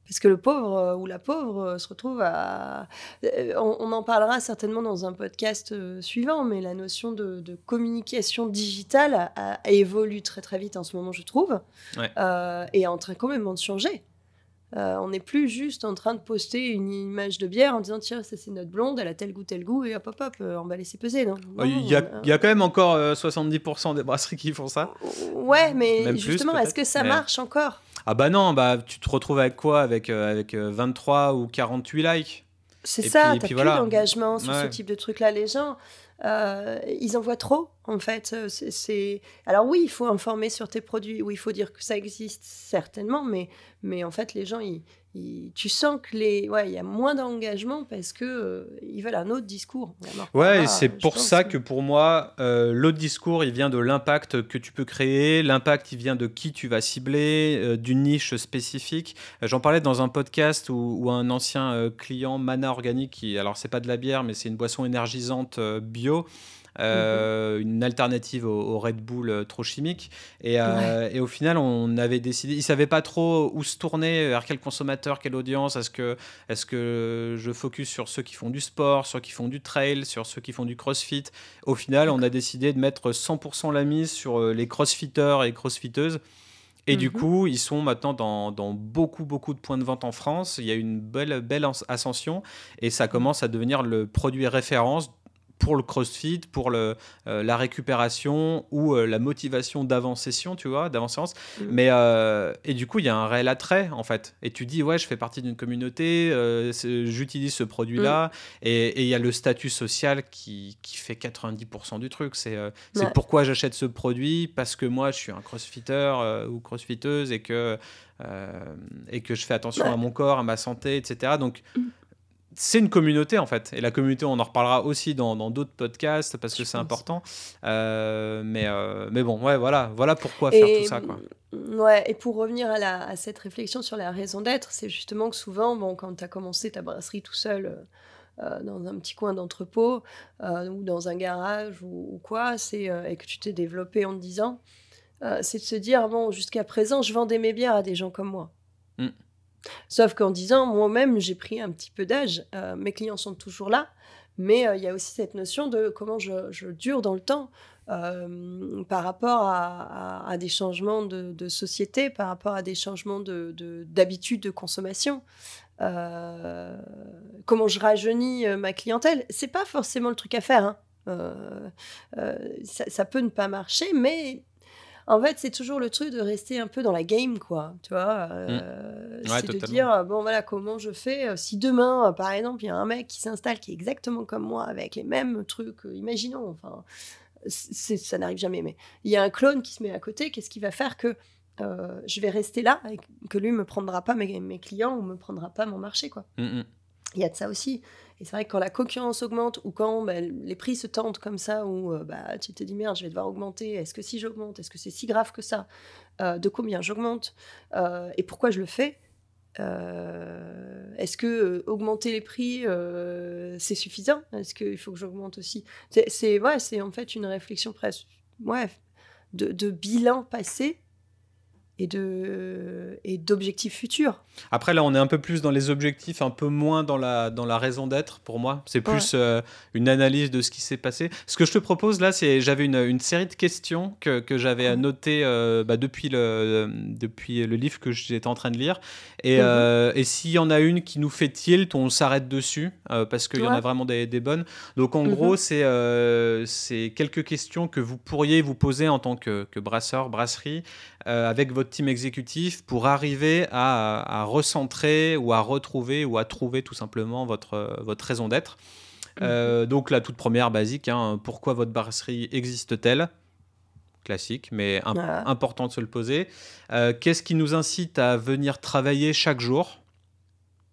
Parce que le pauvre euh, ou la pauvre euh, se retrouve à... Euh, on, en parlera certainement dans un podcast suivant, mais la notion de, communication digitale a, évolue très très vite en ce moment, je trouve, et est en train quand même de changer. Euh, on n'est plus juste en train de poster une image de bière en disant tiens, ça c'est notre blonde, elle a tel goût, tel goût, et hop hop hop, euh, on va laisser peser. Non, il, y a, quand même encore 70% euh, des brasseries qui font ça. Ouais, mais justement, est-ce que ça marche encore Ah bah non, bah, tu te retrouves avec quoi avec, avec 23 ou 48 likes c'est ça, t'as plus d'engagement sur ce type de truc-là. Les gens, euh, ils en voient trop, en fait. Euh, c'est Alors oui, il faut informer sur tes produits, oui, il faut dire que ça existe, certainement, mais, mais en fait, les gens, ils, tu sens que les ouais il y a moins d'engagement parce que euh, ils veulent un autre discours ouais ah, c'est pour ça que... pour moi euh, l'autre discours il vient de l'impact que tu peux créer l'impact il vient de qui tu vas cibler euh, d'une niche spécifique j'en parlais dans un podcast où, un ancien client Mana Organique qui alors c'est pas de la bière mais c'est une boisson énergisante bio euh, mhm. une alternative au, Red Bull euh, trop chimique. Euh, et, au final, on avait décidé, ils ne savaient pas trop où se tourner, vers quel consommateur, quelle audience. Est-ce que, est que je focus sur ceux qui font du sport, ceux qui font du trail, sur ceux qui font du crossfit Au final, on a décidé de mettre 100% la mise sur les crossfitters et crossfiteuses. Et du mhm. coup, ils sont maintenant dans, dans, beaucoup, beaucoup de points de vente en France. Il y a une belle, belle ascension et ça mhm. commence à devenir le produit référence pour le crossfit, pour le, euh, la récupération ou euh, la motivation d'avant-session, tu vois, davant Mmh. Mais euh, et du coup, il y a un réel attrait en fait. Et tu dis ouais, je fais partie d'une communauté, j'utilise ce produit-là, mm. et il y a le statut social qui, qui fait 90% du truc. C'est c'est pourquoi j'achète ce produit parce que moi, je suis un crossfitter ou crossfiteuse et que et que je fais attention à mon corps, à ma santé, etc. Donc mm c'est une communauté en fait. Et la communauté, on en reparlera aussi dans, d'autres podcasts parce que c'est important. Euh, mais, euh, mais bon, ouais, voilà, voilà pourquoi faire tout ça. Mm, ouais, et pour revenir à, cette réflexion sur la raison d'être, c'est justement que souvent, bon, quand tu as commencé ta brasserie tout seul, euh, dans un petit coin d'entrepôt ou dans un garage ou, quoi, c'est, et que tu t'es développé en te disant, c'est de se dire, bon, jusqu'à présent, je vendais mes bières à des gens comme moi. Mm. Sauf qu'en disant, moi-même, j'ai pris un petit peu d'âge, euh, mes clients sont toujours là, mais euh, il y a aussi cette notion de comment je, dure dans le temps euh, par rapport à, des changements de, société, par rapport à des changements d'habitude de, consommation. comment je rajeunis ma clientèle, c'est pas forcément le truc à faire. Hein. ça, peut ne pas marcher, mais en fait, c'est toujours le truc de rester un peu dans la game, quoi. Tu vois, euh, mm. c'est de dire bon voilà comment je fais. Euh, si demain, euh, par exemple, il y a un mec qui s'installe qui est exactement comme moi avec les mêmes trucs, imaginons. Enfin, ça n'arrive jamais, mais il y a un clone qui se met à côté. Qu'est-ce qui va faire que je vais rester là et que lui me prendra pas mes, clients ou me prendra pas mon marché, quoi. Mm, mm. Il y a de ça aussi c'est vrai que quand la concurrence augmente ou quand bah, les prix se tentent comme ça, ou euh, bah, tu te dis merde, je vais devoir augmenter, est-ce que si j'augmente, est-ce que c'est si grave que ça euh, De combien j'augmente euh, Et pourquoi je le fais Est-ce que augmenter les prix, c'est suffisant Est-ce qu'il faut que j'augmente aussi C'est ouais, en fait une réflexion presque de, de bilan passé et de et d'objectifs futurs. Après là, on est un peu plus dans les objectifs, un peu moins dans la dans la raison d'être pour moi. C'est plus euh, une analyse de ce qui s'est passé. Ce que je te propose là, c'est j'avais une, une, série de questions que, que j'avais à noter euh, bah, depuis le depuis le livre que j'étais en train de lire. Et, mhm. euh, et s'il y en a une qui nous fait tilt, on s'arrête dessus parce qu'il y en a vraiment des, bonnes. Donc en mhm. gros, c'est c'est quelques questions que vous pourriez vous poser en tant que, que brasseur brasserie avec votre votre team exécutif pour arriver à, recentrer ou à retrouver ou à trouver tout simplement votre, euh, votre raison d'être. Mhm. Euh, donc la toute première basique, hein, pourquoi votre brasserie existe-t-elle classique, mais important de se le poser. Euh, qu'est-ce qui nous incite à venir travailler chaque jour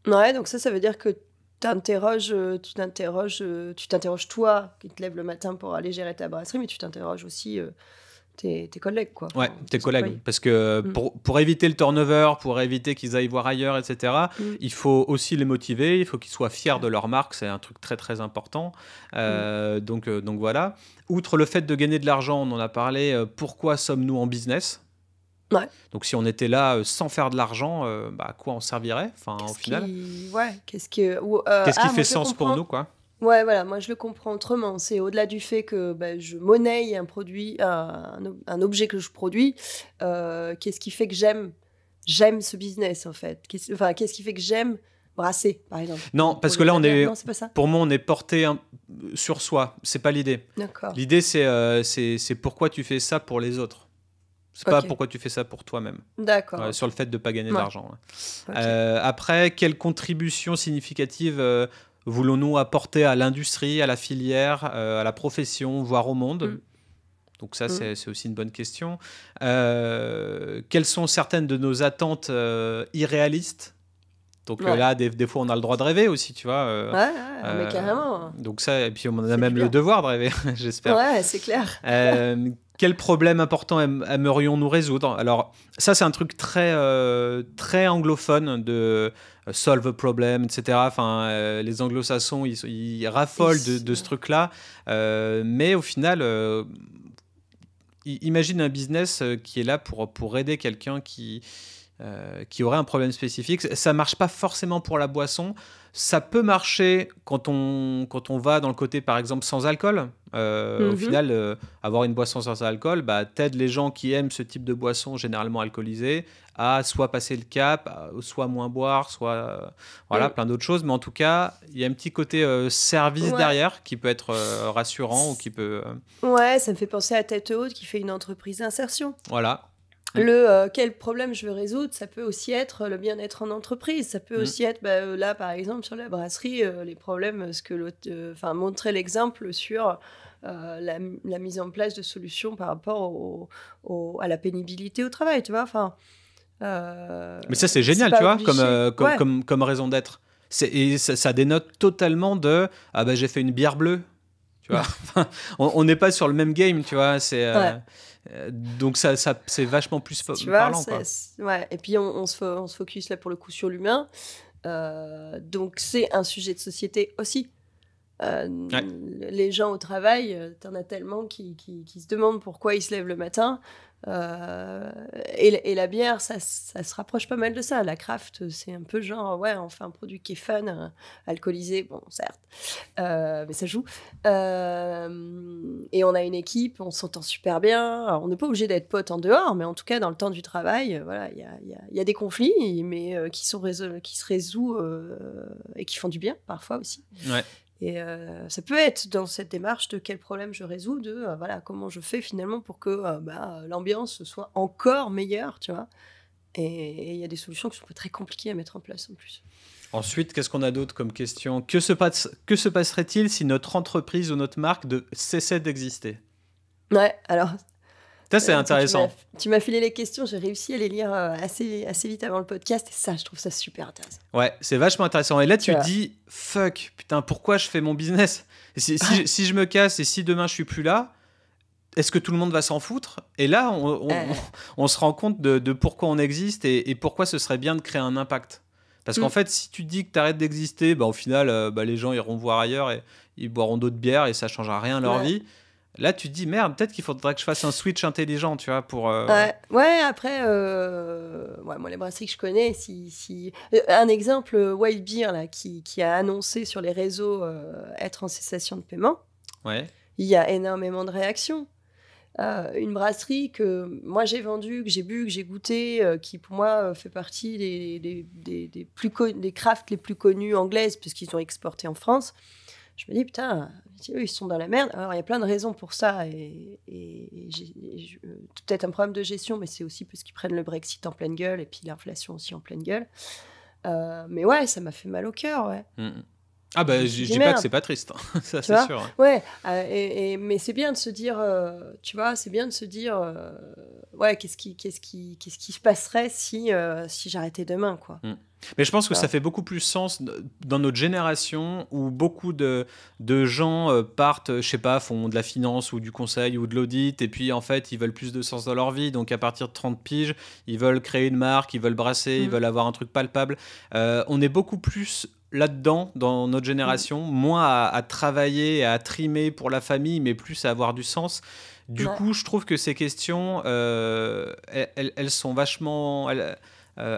Ouais, donc ça, ça veut dire que t'interroges, tu t'interroges, tu t'interroges toi qui te lèves le matin pour aller gérer ta brasserie, mais tu t'interroges aussi tes, collègues. Quoi. Ouais, tes collègues. Parce que euh, mm. pour, pour, éviter le turnover, pour éviter qu'ils aillent voir ailleurs, etc., mm. il faut aussi les motiver, il faut qu'ils soient fiers de leur marque, c'est un truc très très important. Euh, mm. donc, euh, donc voilà. Outre le fait de gagner de l'argent, on en a parlé, pourquoi sommes-nous en business Ouais. Donc si on était là sans faire de l'argent, bah, à quoi on servirait enfin, au final ouais, Qu'est-ce qui, -ce ah, qui fait sens pour nous quoi Ouais, voilà, moi je le comprends autrement. C'est au-delà du fait que bah, je monnaie un produit, euh, un, objet que je produis, euh, qu'est-ce qui fait que j'aime j'aime ce business en fait qu'est-ce, Enfin, qu'est-ce qui fait que j'aime brasser, par exemple Non, parce que là, on est, pour moi, on est porté sur soi. C'est pas l'idée. D'accord. L'idée, euh, c'est, c'est pourquoi tu fais ça pour les autres. C'est pas pourquoi tu fais ça pour toi-même. D'accord. sur le fait de ne pas gagner d'argent. Euh, après, quelle contribution significative euh, voulons-nous apporter à l'industrie, à la filière, euh, à la profession, voire au monde mm. Donc ça, mm. c'est aussi une bonne question. quelles sont certaines de nos attentes irréalistes donc euh, là, des, fois, on a le droit de rêver aussi, tu vois. Euh, ouais, mais euh, carrément. Donc ça, et puis on a même le devoir de rêver, j'espère. Ouais, c'est clair. Quel problème important aimerions-nous résoudre Alors, ça, c'est un truc très, très anglophone de solve a problem, etc. Enfin, les anglo-saxons, ils, raffolent de, ce truc-là. mais au final, imagine un business qui est là pour, pour aider quelqu'un qui euh, qui aurait un problème spécifique. Ça marche pas forcément pour la boisson. Ça peut marcher quand on, quand on va dans le côté, par exemple, sans alcool. Euh, au mhm. final, euh, avoir une boisson sans alcool, bah, t'aide les gens qui aiment ce type de boisson généralement alcoolisée à soit passer le cap, soit moins boire, soit voilà, mm. plein d'autres choses. Mais en tout cas, il y a un petit côté service derrière qui peut être rassurant ou qui peut. Ouais, ça me fait penser à Tête Haute qui fait une entreprise d'insertion. Voilà, le euh, quel problème je veux résoudre, ça peut aussi être euh, le bien-être en entreprise, ça peut mm. aussi être bah, euh, là par exemple sur la brasserie les problèmes, ce que enfin montrer l'exemple sur la, mise en place de solutions par rapport au, à la pénibilité au travail, tu vois. Enfin. Mais ça c'est génial, tu vois, comme, comme, comme, raison d'être. Et ça, dénote totalement de ah bah j'ai fait une bière bleue, tu vois. on n'est pas sur le même game, tu vois. C'est euh, donc ça, c'est vachement plus tu parlant. Et puis on, on, se focus là pour le coup sur l'humain. Euh, donc c'est un sujet de société aussi. Euh, les gens au travail, euh, tu en as tellement qui, se demandent pourquoi ils se lèvent le matin. Euh, et, la bière, ça, se rapproche pas mal de ça. La craft, c'est un peu genre, ouais, on fait un produit qui est fun, alcoolisé, bon, certes, mais ça joue. et on a une équipe, on s'entend super bien. on n'est pas obligé d'être potes en dehors, mais en tout cas, dans le temps du travail, voilà, il y a, des conflits, mais qui, qui se résout et qui font du bien parfois aussi. Et euh, ça peut être dans cette démarche de quel problème je résous, de euh, voilà comment je fais finalement pour que euh, bah, l'ambiance soit encore meilleure, tu vois. Et il y a des solutions qui sont très compliquées à mettre en place en plus. Ensuite, qu'est-ce qu'on a d'autre comme question Que se, passe, que se passerait-il si notre entreprise ou notre marque de, cessait d'exister Ouais, alors ça, c'est euh, intéressant. Tu m'as filé les questions, j'ai réussi à les lire euh, assez, assez vite avant le podcast. Et ça, je trouve ça super intéressant. Ouais, c'est vachement intéressant. Et là, tu, dis, fuck, putain, pourquoi je fais mon business si, je, me casse et si demain je suis plus là, est-ce que tout le monde va s'en foutre Et là, euh. on, se rend compte de, pourquoi on existe et, pourquoi ce serait bien de créer un impact. Parce qu'en mm. fait, si tu dis que tu arrêtes d'exister, bah, au final, bah, les gens iront voir ailleurs et ils boiront d'autres bières et ça changera rien à leur vie. Là, tu te dis merde, peut-être qu'il faudrait que je fasse un switch intelligent, tu vois, pour. Euh, ouais. après, euh, moi les brasseries que je connais, si, si... Euh, un exemple, Wild Beer là, qui, a annoncé sur les réseaux être en cessation de paiement. Ouais. Il y a énormément de réactions. une brasserie que moi j'ai vendue, que j'ai bu, que j'ai goûté, qui pour moi fait partie des, des, des, plus des crafts les plus connus anglaises, puisqu'ils ont exporté en France je me dis, putain, eux, ils sont dans la merde, alors il y a plein de raisons pour ça. Et, euh, peut-être un problème de gestion, mais c'est aussi parce qu'ils prennent le Brexit en pleine gueule et puis l'inflation aussi en pleine gueule. Euh, mais ouais, ça m'a fait mal au cœur. Ouais. Mm, mm. Ah bah je dis pas que c'est pas triste, hein. ça c'est sûr. Hein. Ouais, euh, mais c'est bien de se dire, euh, tu vois, c'est bien de se dire, euh, ouais, qu'est-ce qui, qui se passerait si, si j'arrêtais demain, quoi. Mm. Mais je pense que ça fait beaucoup plus sens dans notre génération où beaucoup de, gens partent, je sais pas, font de la finance ou du conseil ou de l'audit, et puis en fait, ils veulent plus de sens dans leur vie. Donc à partir de 30 piges, ils veulent créer une marque, ils veulent brasser, ils mm. veulent avoir un truc palpable. on est beaucoup plus là-dedans, dans notre mm. génération, moins à, travailler, à trimer pour la famille, mais plus à avoir du sens. Du coup, je trouve que ces questions, euh, elles, sont vachement euh,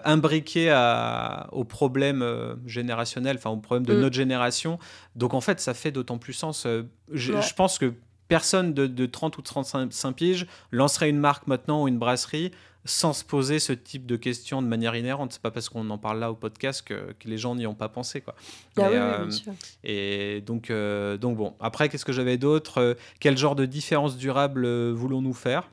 imbriquées aux problèmes euh, générationnels, enfin aux problèmes de mm. notre génération. Donc en fait, ça fait d'autant plus sens. Je, pense que personne de, de, 30 ou 35 piges lancerait une marque maintenant ou une brasserie sans se poser ce type de questions de manière inhérente. C'est pas parce qu'on en parle là au podcast que, les gens n'y ont pas pensé. Quoi. Ah euh, et, donc, euh, donc bon. Après, qu'est-ce que j'avais d'autre euh, Quel genre de différence durable voulons-nous faire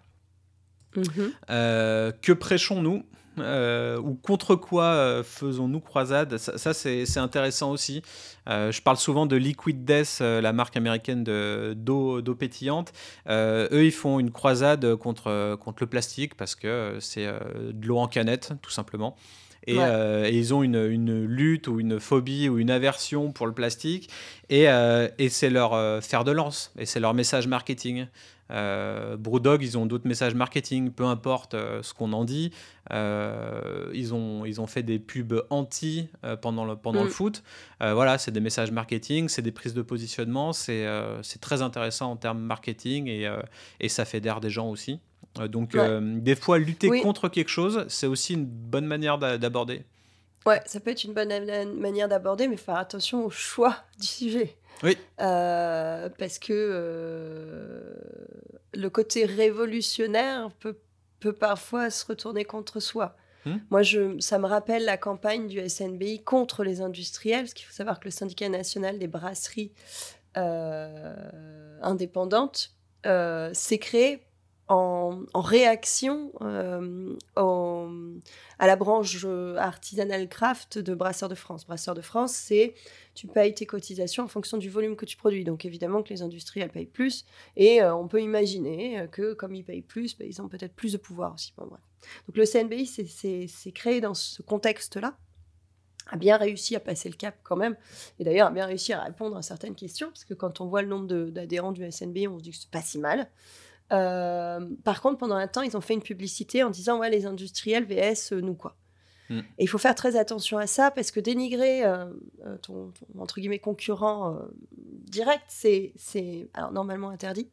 mhm. Que prêchons-nous euh, ou contre quoi euh, faisons-nous croisade Ça, c'est intéressant aussi. Euh, je parle souvent de Liquid Death, la marque américaine d'eau pétillante. eux, ils font une croisade contre, contre le plastique parce que c'est de l'eau en canette, tout simplement. Et, ils ont une, lutte ou une phobie ou une aversion pour le plastique et, c'est leur fer de lance et c'est leur message marketing euh, ils ont d'autres messages marketing, peu importe euh, ce qu'on en dit. Euh, ils, ont, ils ont fait des pubs anti euh, pendant, le, pendant le mm. foot. voilà, c'est des messages marketing, c'est des prises de positionnement, c'est très intéressant en termes marketing et, et ça fédère des gens aussi. donc, des fois, lutter contre quelque chose, c'est aussi une bonne manière d'aborder. Ouais, ça peut être une bonne manière d'aborder, mais faire attention au choix du sujet. Oui. Euh, parce que euh, le côté révolutionnaire peut, parfois se retourner contre soi. Hmm. Moi, je, ça me rappelle la campagne du SNBI contre les industriels, parce qu'il faut savoir que le syndicat national des brasseries euh, indépendantes s'est créé en, réaction euh, à la branche euh, artisanale craft de Brasseur de France. Brasseur de France, c'est tu payes tes cotisations en fonction du volume que tu produis. Donc évidemment que les industries, elles payent plus. Et euh, on peut imaginer que comme ils payent plus, ben, ils ont peut-être plus de pouvoir aussi. Donc le CNBI, c'est créé dans ce contexte-là a bien réussi à passer le cap quand même, et d'ailleurs a bien réussi à répondre à certaines questions, parce que quand on voit le nombre d'adhérents du SNB, on se dit que c'est pas si mal. Euh, par contre, pendant un temps, ils ont fait une publicité en disant ouais les industriels vs euh, nous quoi. Mm. Et il faut faire très attention à ça parce que dénigrer euh, ton, entre guillemets concurrent direct, c'est normalement interdit.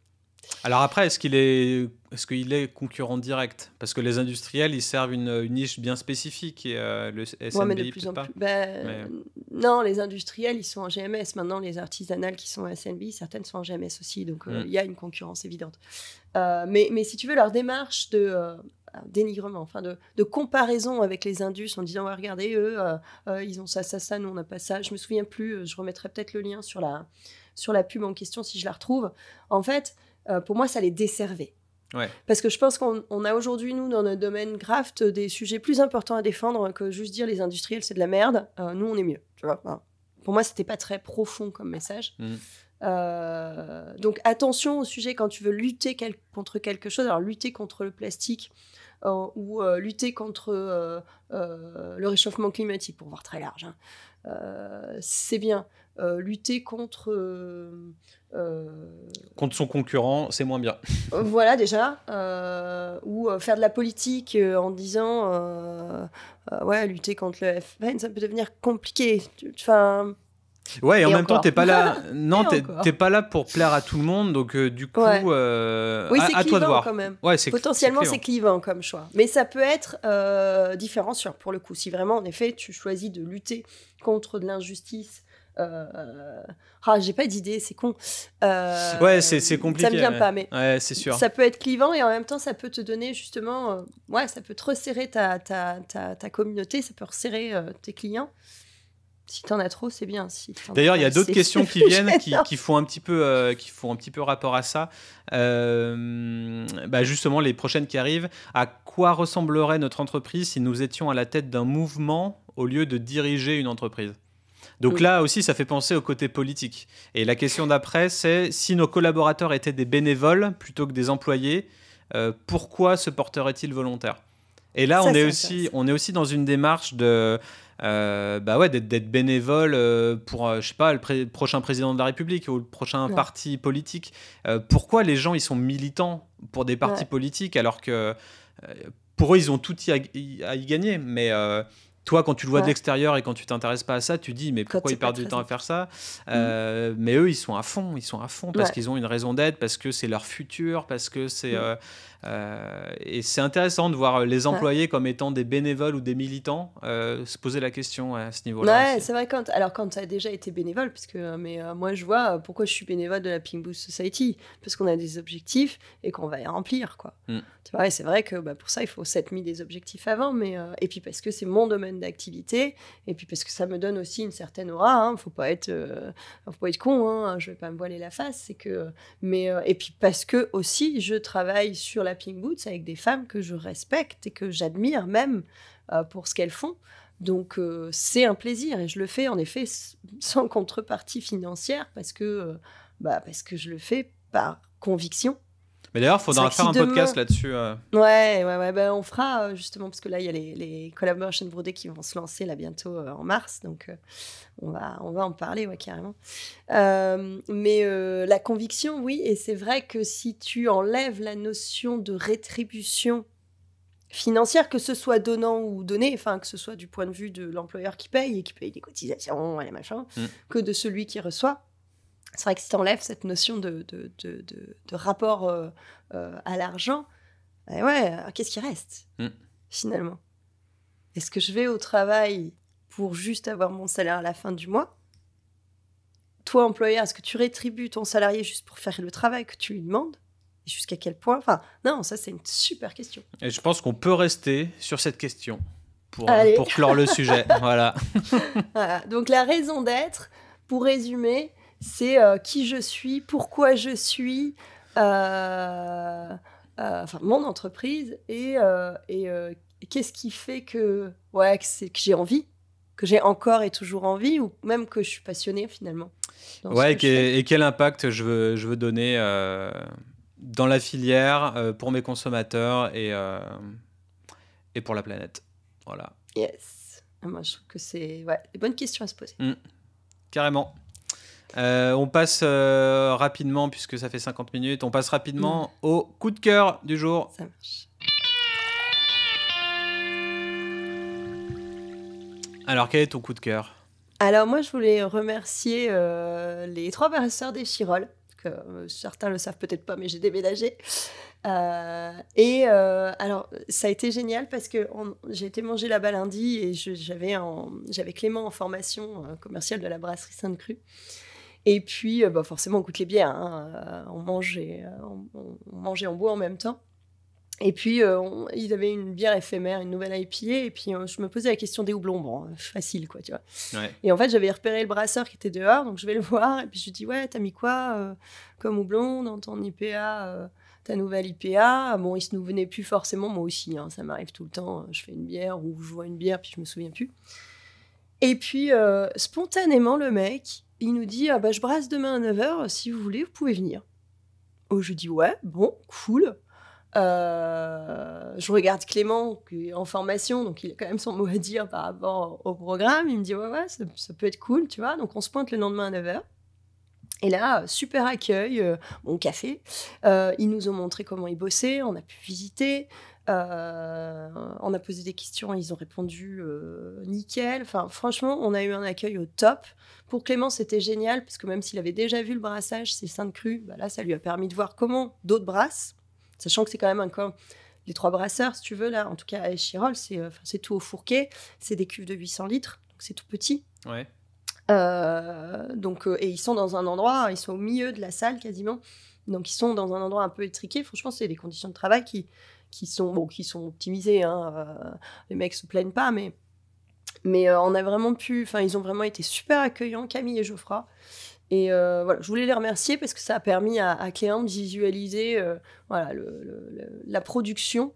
Alors après, est-ce qu'il est, est, qu'il est concurrent direct Parce que les industriels, ils servent une, niche bien spécifique et euh, le pas. Ben, non, les industriels, ils sont en GMS. Maintenant, les artisanales qui sont en certaines sont en GMS aussi. Donc, euh, mm. il y a une concurrence évidente. Euh, mais, si tu veux, leur démarche de dénigrement, enfin de, comparaison avec les Indus en disant regardez eux, ils ont ça, ça, ça, nous on n'a pas ça. Je me souviens plus, je remettrai peut-être le lien sur la sur la pub en question si je la retrouve. En fait, euh, pour moi, ça les desservait. Parce que je pense qu'on a aujourd'hui, nous, dans notre domaine graft, des sujets plus importants à défendre que juste dire les industriels, c'est de la merde. Euh, nous, on est mieux. Tu vois pour moi, c'était pas très profond comme message. Mm. Euh, donc attention au sujet quand tu veux lutter contre quelque chose. Alors lutter contre le plastique ou lutter contre le réchauffement climatique, pour voir très large, hein. c'est bien. Euh, lutter contre. Euh, euh, contre son concurrent, c'est moins bien. voilà, déjà. ou faire de la politique en disant. ouais, lutter contre le FN, ça peut devenir compliqué. Enfin. Ouais, et, en même temps, t'es pas là. Non, pas là pour plaire à tout le monde, donc du coup, à, toi de voir. Potentiellement, c'est clivant. comme choix, mais ça peut être différent sur pour le coup. Si vraiment, en effet, tu choisis de lutter contre de l'injustice euh, ah, j'ai pas d'idée, c'est con. Euh, ouais, c'est compliqué. Ça vient pas, mais c'est sûr. Ça peut être clivant et en même temps, ça peut te donner justement, euh, ouais, ça peut te resserrer ta, ta, ta, communauté, ça peut resserrer tes clients. Si t'en as trop, c'est bien. Si D'ailleurs, il y a d'autres questions qui viennent, qui, font un petit peu, qui font un petit peu rapport à ça. Bah, justement, les prochaines qui arrivent. À quoi ressemblerait notre entreprise si nous étions à la tête d'un mouvement au lieu de diriger une entreprise donc là aussi, ça fait penser au côté politique. Et la question d'après, c'est si nos collaborateurs étaient des bénévoles plutôt que des employés, euh, pourquoi se porteraient-ils volontaires Et là, on, est aussi, on est aussi dans une démarche de... Euh, bah ouais, d'être bénévole euh, pour, je sais pas, le prochain président de la République ou le prochain parti politique. pourquoi les gens, ils sont militants pour des partis politiques alors que pour eux, ils ont tout à, y, gagner Mais toi, quand tu le vois de l'extérieur et quand tu t'intéresses pas à ça, tu dis mais pourquoi ils perdent du temps à faire ça mhm. euh, Mais eux, ils sont à fond, ils sont à fond parce qu'ils ont une raison d'être, parce que c'est leur futur, parce que c'est mm. euh, euh, et c'est intéressant de voir les employés comme étant des bénévoles ou des militants euh, se poser la question à ce niveau-là. Ouais, c'est vrai. Quand, alors, quand tu as déjà été bénévole, parce que, euh, mais moi, je vois pourquoi je suis bénévole de la Pink Boost Society. Parce qu'on a des objectifs et qu'on va les remplir. Quoi. Mm. Tu vois, c'est vrai que bah, pour ça, il faut s'être mis des objectifs avant. Mais, et puis, parce que c'est mon domaine d'activité. Et puis, parce que ça me donne aussi une certaine aura. Il hein. ne faut, pas être, faut pas être con. Hein, je ne vais pas me voiler la face. Que, mais, et puis, parce que aussi, je travaille sur la Boots avec des femmes que je respecte et que j'admire même euh, pour ce qu'elles font. Donc euh, c'est un plaisir et je le fais en effet sans contrepartie financière parce que, euh, bah, parce que je le fais par conviction mais d'ailleurs, faudra faire un podcast là-dessus. Euh. Ouais, ouais, ouais. Ben, on fera euh, justement, parce que là, il y a les, les collaborations brodées qui vont se lancer là bientôt euh, en mars. Donc, on, va, on va en parler, ouais, carrément. mais la conviction, oui. Et c'est vrai que si tu enlèves la notion de rétribution financière, que ce soit donnant ou donné, enfin que ce soit du point de vue de l'employeur qui paye et qui paye des cotisations et les machins, mm. que de celui qui reçoit c'est vrai que si tu enlèves cette notion de, de, de, rapport euh, euh, à l'argent, ben ouais, euh, qu'est-ce qui reste mm. finalement Est-ce que je vais au travail pour juste avoir mon salaire à la fin du mois Toi, employeur, est-ce que tu rétribues ton salarié juste pour faire le travail que tu lui demandes jusqu'à quel point Enfin, non, ça c'est une super question. Et je pense qu'on peut rester sur cette question pour, pour clore le sujet. voilà. Donc la raison d'être, pour résumer, c'est euh, qui je suis, pourquoi je suis, euh, euh, enfin mon entreprise et, qu'est-ce qui fait que, ouais, que, j'ai envie que j'ai encore et toujours envie ou même que je suis passionné finalement. Ouais, et, quel impact je veux, donner dans la filière pour mes consommateurs et, pour la planète. Voilà. Yes. Ah, moi, je trouve que c'est une bonne question à se poser. Mmh. Carrément. Euh, on passe euh, rapidement, puisque ça fait 50 minutes, on passe rapidement mm. au coup de cœur du jour. Ça marche. Alors, quel est ton coup de cœur Alors, moi, je voulais remercier euh, les trois brasseurs des Chirol, que certains le savent peut-être pas, mais j'ai déménagé. et alors, ça a été génial parce que j'ai été manger là-bas lundi et j'avais Clément en formation commerciale de la brasserie Sainte-Crue. Et puis, euh, bah, forcément, on goûte les bières. Hein. Euh, on, mangeait euh, on, mangeait en même temps. Et puis, ils avaient une bière éphémère, une nouvelle IPA. Et puis, je me posais la question des houblons. Bon, facile, quoi, tu vois. Et en fait, j'avais repéré le brasseur qui était dehors. Donc, je vais le voir. Et puis, je lui dis, ouais, t'as mis quoi comme houblon dans ton IPA ta nouvelle IPA. Ah, bon, il se nous venait plus forcément, moi aussi, hein. ça m'arrive tout le temps. Je fais une bière ou je vois une bière, puis je me souviens plus. Et puis, spontanément, le mec, il nous dit ah bah, Je brasse demain à 9h, si vous voulez, vous pouvez venir. Oh, je dis Ouais, bon, cool. Euh, je regarde Clément, qui est en formation, donc il a quand même son mot à dire par rapport au programme. Il me dit Ouais, ouais, ça, ça peut être cool, tu vois. Donc on se pointe le lendemain à 9h. Et là, super accueil, euh, bon café. Euh, ils nous ont montré comment ils bossaient, on a pu visiter. Euh, on a posé des questions, ils ont répondu nickel. Enfin, franchement, on a eu un accueil au top. Pour Clément, c'était génial parce que même s'il avait déjà vu le brassage, c'est sainte cru, bah là, ça lui a permis de voir comment d'autres brassent, sachant que c'est quand même un coin, Les trois brasseurs, si tu veux, là, en tout cas à Échirol, c'est tout au fourquet, c'est des cuves de 800 litres, donc c'est tout petit. Ouais. Euh, donc, euh, et ils sont dans un endroit, ils sont au milieu de la salle quasiment. Donc ils sont dans un endroit un peu étriqué. Franchement, c'est des conditions de travail qui, qui, sont, bon, qui sont optimisées. Hein, euh, les mecs se plaignent pas, mais, mais on a vraiment pu. Enfin, ils ont vraiment été super accueillants, Camille et Geoffroy. Et voilà, je voulais les remercier parce que ça a permis à, Clément de visualiser voilà, la production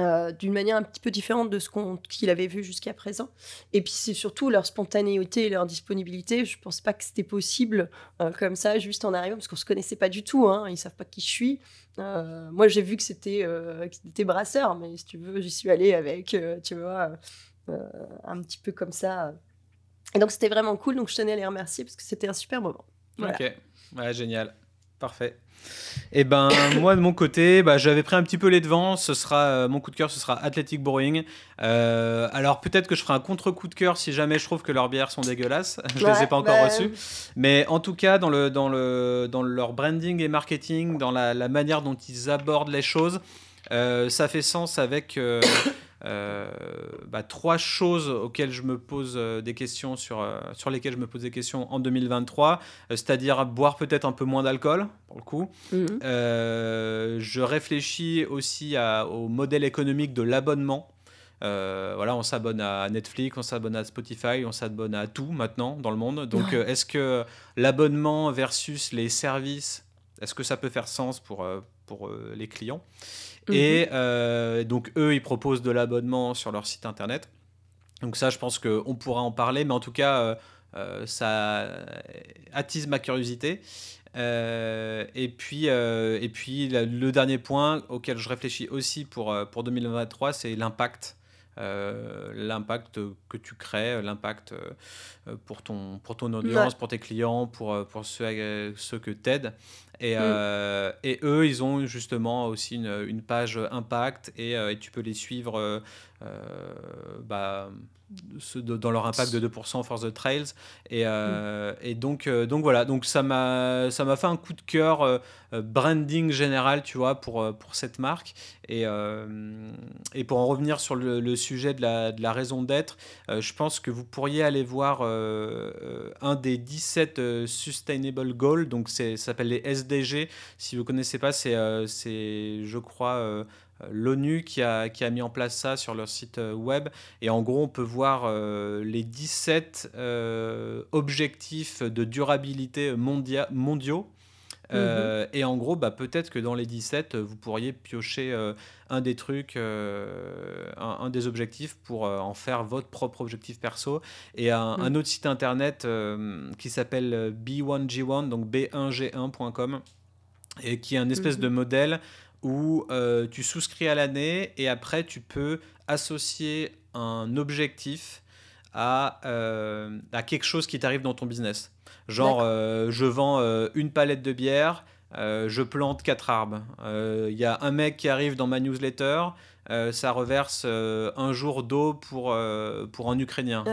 euh, d'une manière un petit peu différente de ce qu'il avait vu jusqu'à présent. Et puis c'est surtout leur spontanéité et leur disponibilité. Je pense pas que c'était possible euh, comme ça, juste en arrivant, parce qu'on se connaissait pas du tout. Hein. ils savent pas qui je suis. Euh, moi, j'ai vu que c'était brasseur, mais si tu veux, j'y suis allée avec, tu un petit peu comme ça. Et donc c'était vraiment cool. Donc je tenais à les remercier parce que c'était un super moment. Ok, génial. Parfait. Et eh ben moi de mon côté, bah, j'avais pris un petit peu les devants. Ce sera euh, mon coup de cœur, ce sera Athletic Brewing. Euh, alors peut-être que je ferai un contre coup de cœur si jamais je trouve que leurs bières sont dégueulasses. je ne les ai pas encore bah, reçues. Euh, Mais en tout cas dans le dans le dans leur branding et marketing, dans la, manière dont ils abordent les choses, ça fait sens avec euh, bah, trois choses auxquelles je me pose euh, des questions sur, euh, sur lesquelles je me pose des questions en 2023, c'est-à-dire boire peut-être un peu moins d'alcool, pour le coup. Mhm. je réfléchis aussi au modèle économique de l'abonnement. voilà, on s'abonne à Netflix, on s'abonne à Spotify, on s'abonne à tout maintenant dans le monde. Donc, est-ce que l'abonnement versus les services, est-ce que ça peut faire sens pour, pour les clients et mhm. euh, donc, eux, ils proposent de l'abonnement sur leur site internet. Donc, ça, je pense qu'on pourra en parler, mais en tout cas, euh, euh, ça attise ma curiosité. et puis, et puis le dernier point auquel je réfléchis aussi pour, pour 2023, c'est l'impact euh, l'impact que tu crées, l'impact euh, pour, ton, pour ton audience, pour tes clients, pour, euh, pour ceux, ceux que tu aides. Et, mm. et, eux, ils ont justement aussi une, page impact et, et, tu peux les suivre bah, dans leur impact de 2% force the trails et, euh, mm. et donc euh, donc voilà donc ça m'a ça m'a fait un coup de cœur euh, branding général tu vois pour pour cette marque et et pour en revenir sur le, sujet de la, de la raison d'être je pense que vous pourriez aller voir un des 17 sustainable goals donc c'est s'appelle les SDG si vous connaissez pas c'est c'est je crois l'ONU qui a, qui a, mis en place ça sur leur site euh, web. Et en gros, on peut voir euh, les 17 euh, objectifs de durabilité mondiaux. Mhm. et en gros, bah, peut-être que dans les 17, vous pourriez piocher un des trucs, un, des objectifs pour en faire votre propre objectif perso. Et un, mhm. autre site internet qui s'appelle B1G1, donc b1g1.com, et qui est un espèce mhm. de modèle où euh, tu souscris à l'année et après tu peux associer un objectif à, euh, quelque chose qui t'arrive dans ton business. Genre, euh, je vends une palette de bière euh, je plante quatre arbres. Il euh, y a un mec qui arrive dans ma newsletter, euh, ça reverse un jour d'eau pour, pour un Ukrainien,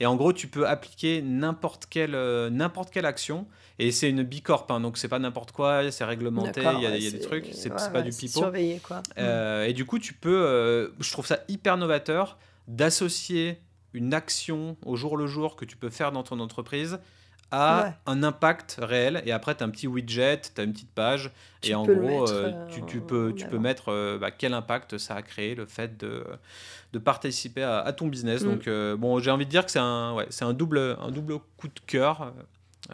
Et en gros, tu peux appliquer n'importe quelle, n'importe quelle action. Et c'est une bicorp, hein, donc c'est pas n'importe quoi, c'est réglementé, il y, a des trucs, c'est pas du pipeau. Et du coup, tu peux, je trouve ça hyper novateur d'associer une action au jour le jour que tu peux faire dans ton entreprise a un impact réel et après tu as un petit widget, tu as une petite page et en gros euh, euh, tu, peux, tu peux mettre euh, bah, quel impact ça a créé le fait de, de participer à, ton business. Mm. Donc bon j'ai envie de dire que c'est un, ouais, un, double, un double coup de cœur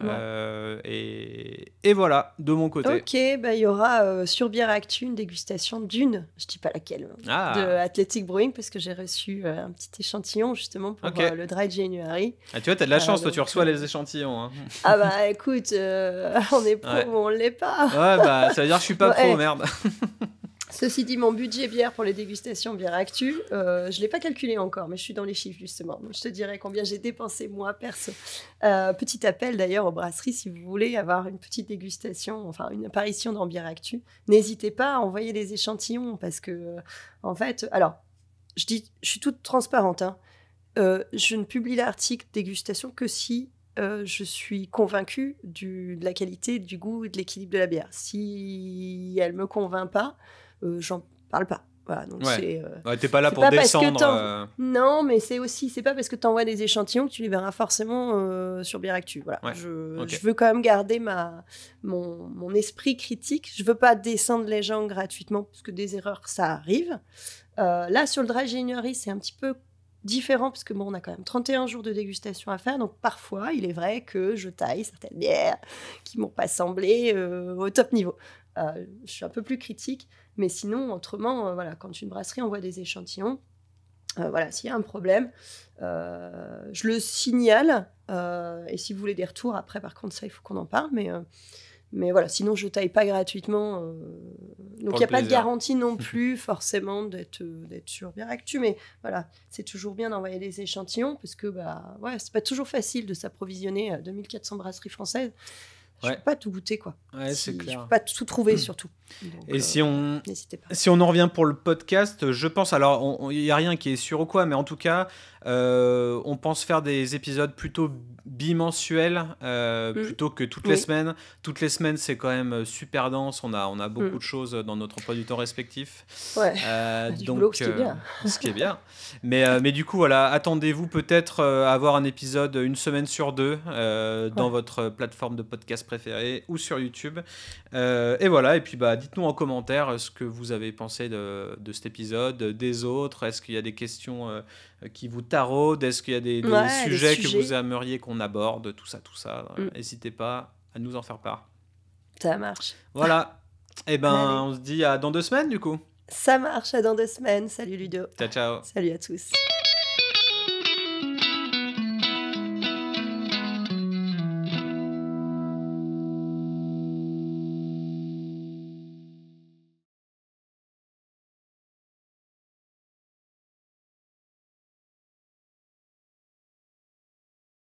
euh, et, voilà, de mon côté. Ok, bah, il y aura euh, sur Bière Actu une dégustation d'une, je dis pas laquelle, hein, ah. de Athletic Brewing, parce que j'ai reçu euh, un petit échantillon justement pour le Dry January. Ah, tu vois, t'as de la chance, toi, tu reçois les échantillons. Hein. Ah bah écoute, on est pro ou on l'est pas. Ouais, bah ça veut dire que je suis pas pro, merde. Ceci dit, mon budget bière pour les dégustations bière actu, euh, je ne l'ai pas calculé encore, mais je suis dans les chiffres justement. je te dirai combien j'ai dépensé moi perso. Euh, petit appel d'ailleurs aux brasseries, si vous voulez avoir une petite dégustation, enfin une apparition dans bière actu, n'hésitez pas à envoyer des échantillons parce que euh, en fait, alors je dis, je suis toute transparente. Hein. je ne publie l'article dégustation que si je suis convaincue du, de la qualité, du goût et de l'équilibre de la bière. Si elle ne me convainc pas, euh, j'en parle pas. Voilà, donc c'est. Euh, t'es pas là pour descendre. Euh. Non, mais c'est aussi, c'est pas parce que t'envoies des échantillons que tu les verras forcément sur Biractu. Voilà, je, veux quand même garder ma mon, mon, esprit critique. Je veux pas descendre les gens gratuitement parce que des erreurs ça arrive. là sur le dry c'est un petit peu différent parce que bon, on a quand même 31 jours de dégustation à faire. Donc parfois, il est vrai que je taille certaines bières qui m'ont pas semblé au top niveau. je suis un peu plus critique. Mais sinon, autrement, euh, voilà, quand une brasserie envoie des échantillons, euh, voilà, s'il y a un problème, euh, je le signale. et si vous voulez des retours, après, par contre, ça, il faut qu'on en parle. Mais, mais voilà, sinon, je taille pas gratuitement. donc, il n'y a pas de garantie non plus, forcément, d'être sur actu Mais voilà, c'est toujours bien d'envoyer des échantillons, parce que bah, ouais, c'est pas toujours facile de s'approvisionner à 2400 brasseries françaises. Je ne peux pas tout goûter, quoi. Je ne peux pas tout trouver, surtout et euh, si, on, si on en revient pour le podcast, je pense, alors il n'y a rien qui est sûr ou quoi, mais en tout cas, euh, on pense faire des épisodes plutôt bimensuels euh, mm. plutôt que toutes les semaines. Toutes les semaines, c'est quand même super dense, on a, on a beaucoup mm. de choses dans notre emploi du temps respectif. Ouais. Du donc, boulot, ce qui est bien. ce qui est bien. Mais, mais du coup, voilà, attendez-vous peut-être à avoir un épisode une semaine sur deux dans votre plateforme de podcast préférée ou sur YouTube. et voilà, et puis bah bah, dites-nous en commentaire euh, ce que vous avez pensé de, cet épisode, euh, des autres. Est-ce qu'il y a des questions euh, qui vous taraudent Est-ce qu'il y a des, sujets que vous aimeriez qu'on aborde Tout ça, tout ça. Mm. N'hésitez pas à nous en faire part. Ça marche. Voilà. Et eh ben, on se dit à dans deux semaines du coup. Ça marche, à dans deux semaines. Salut Ludo. Ciao, ciao. Salut à tous.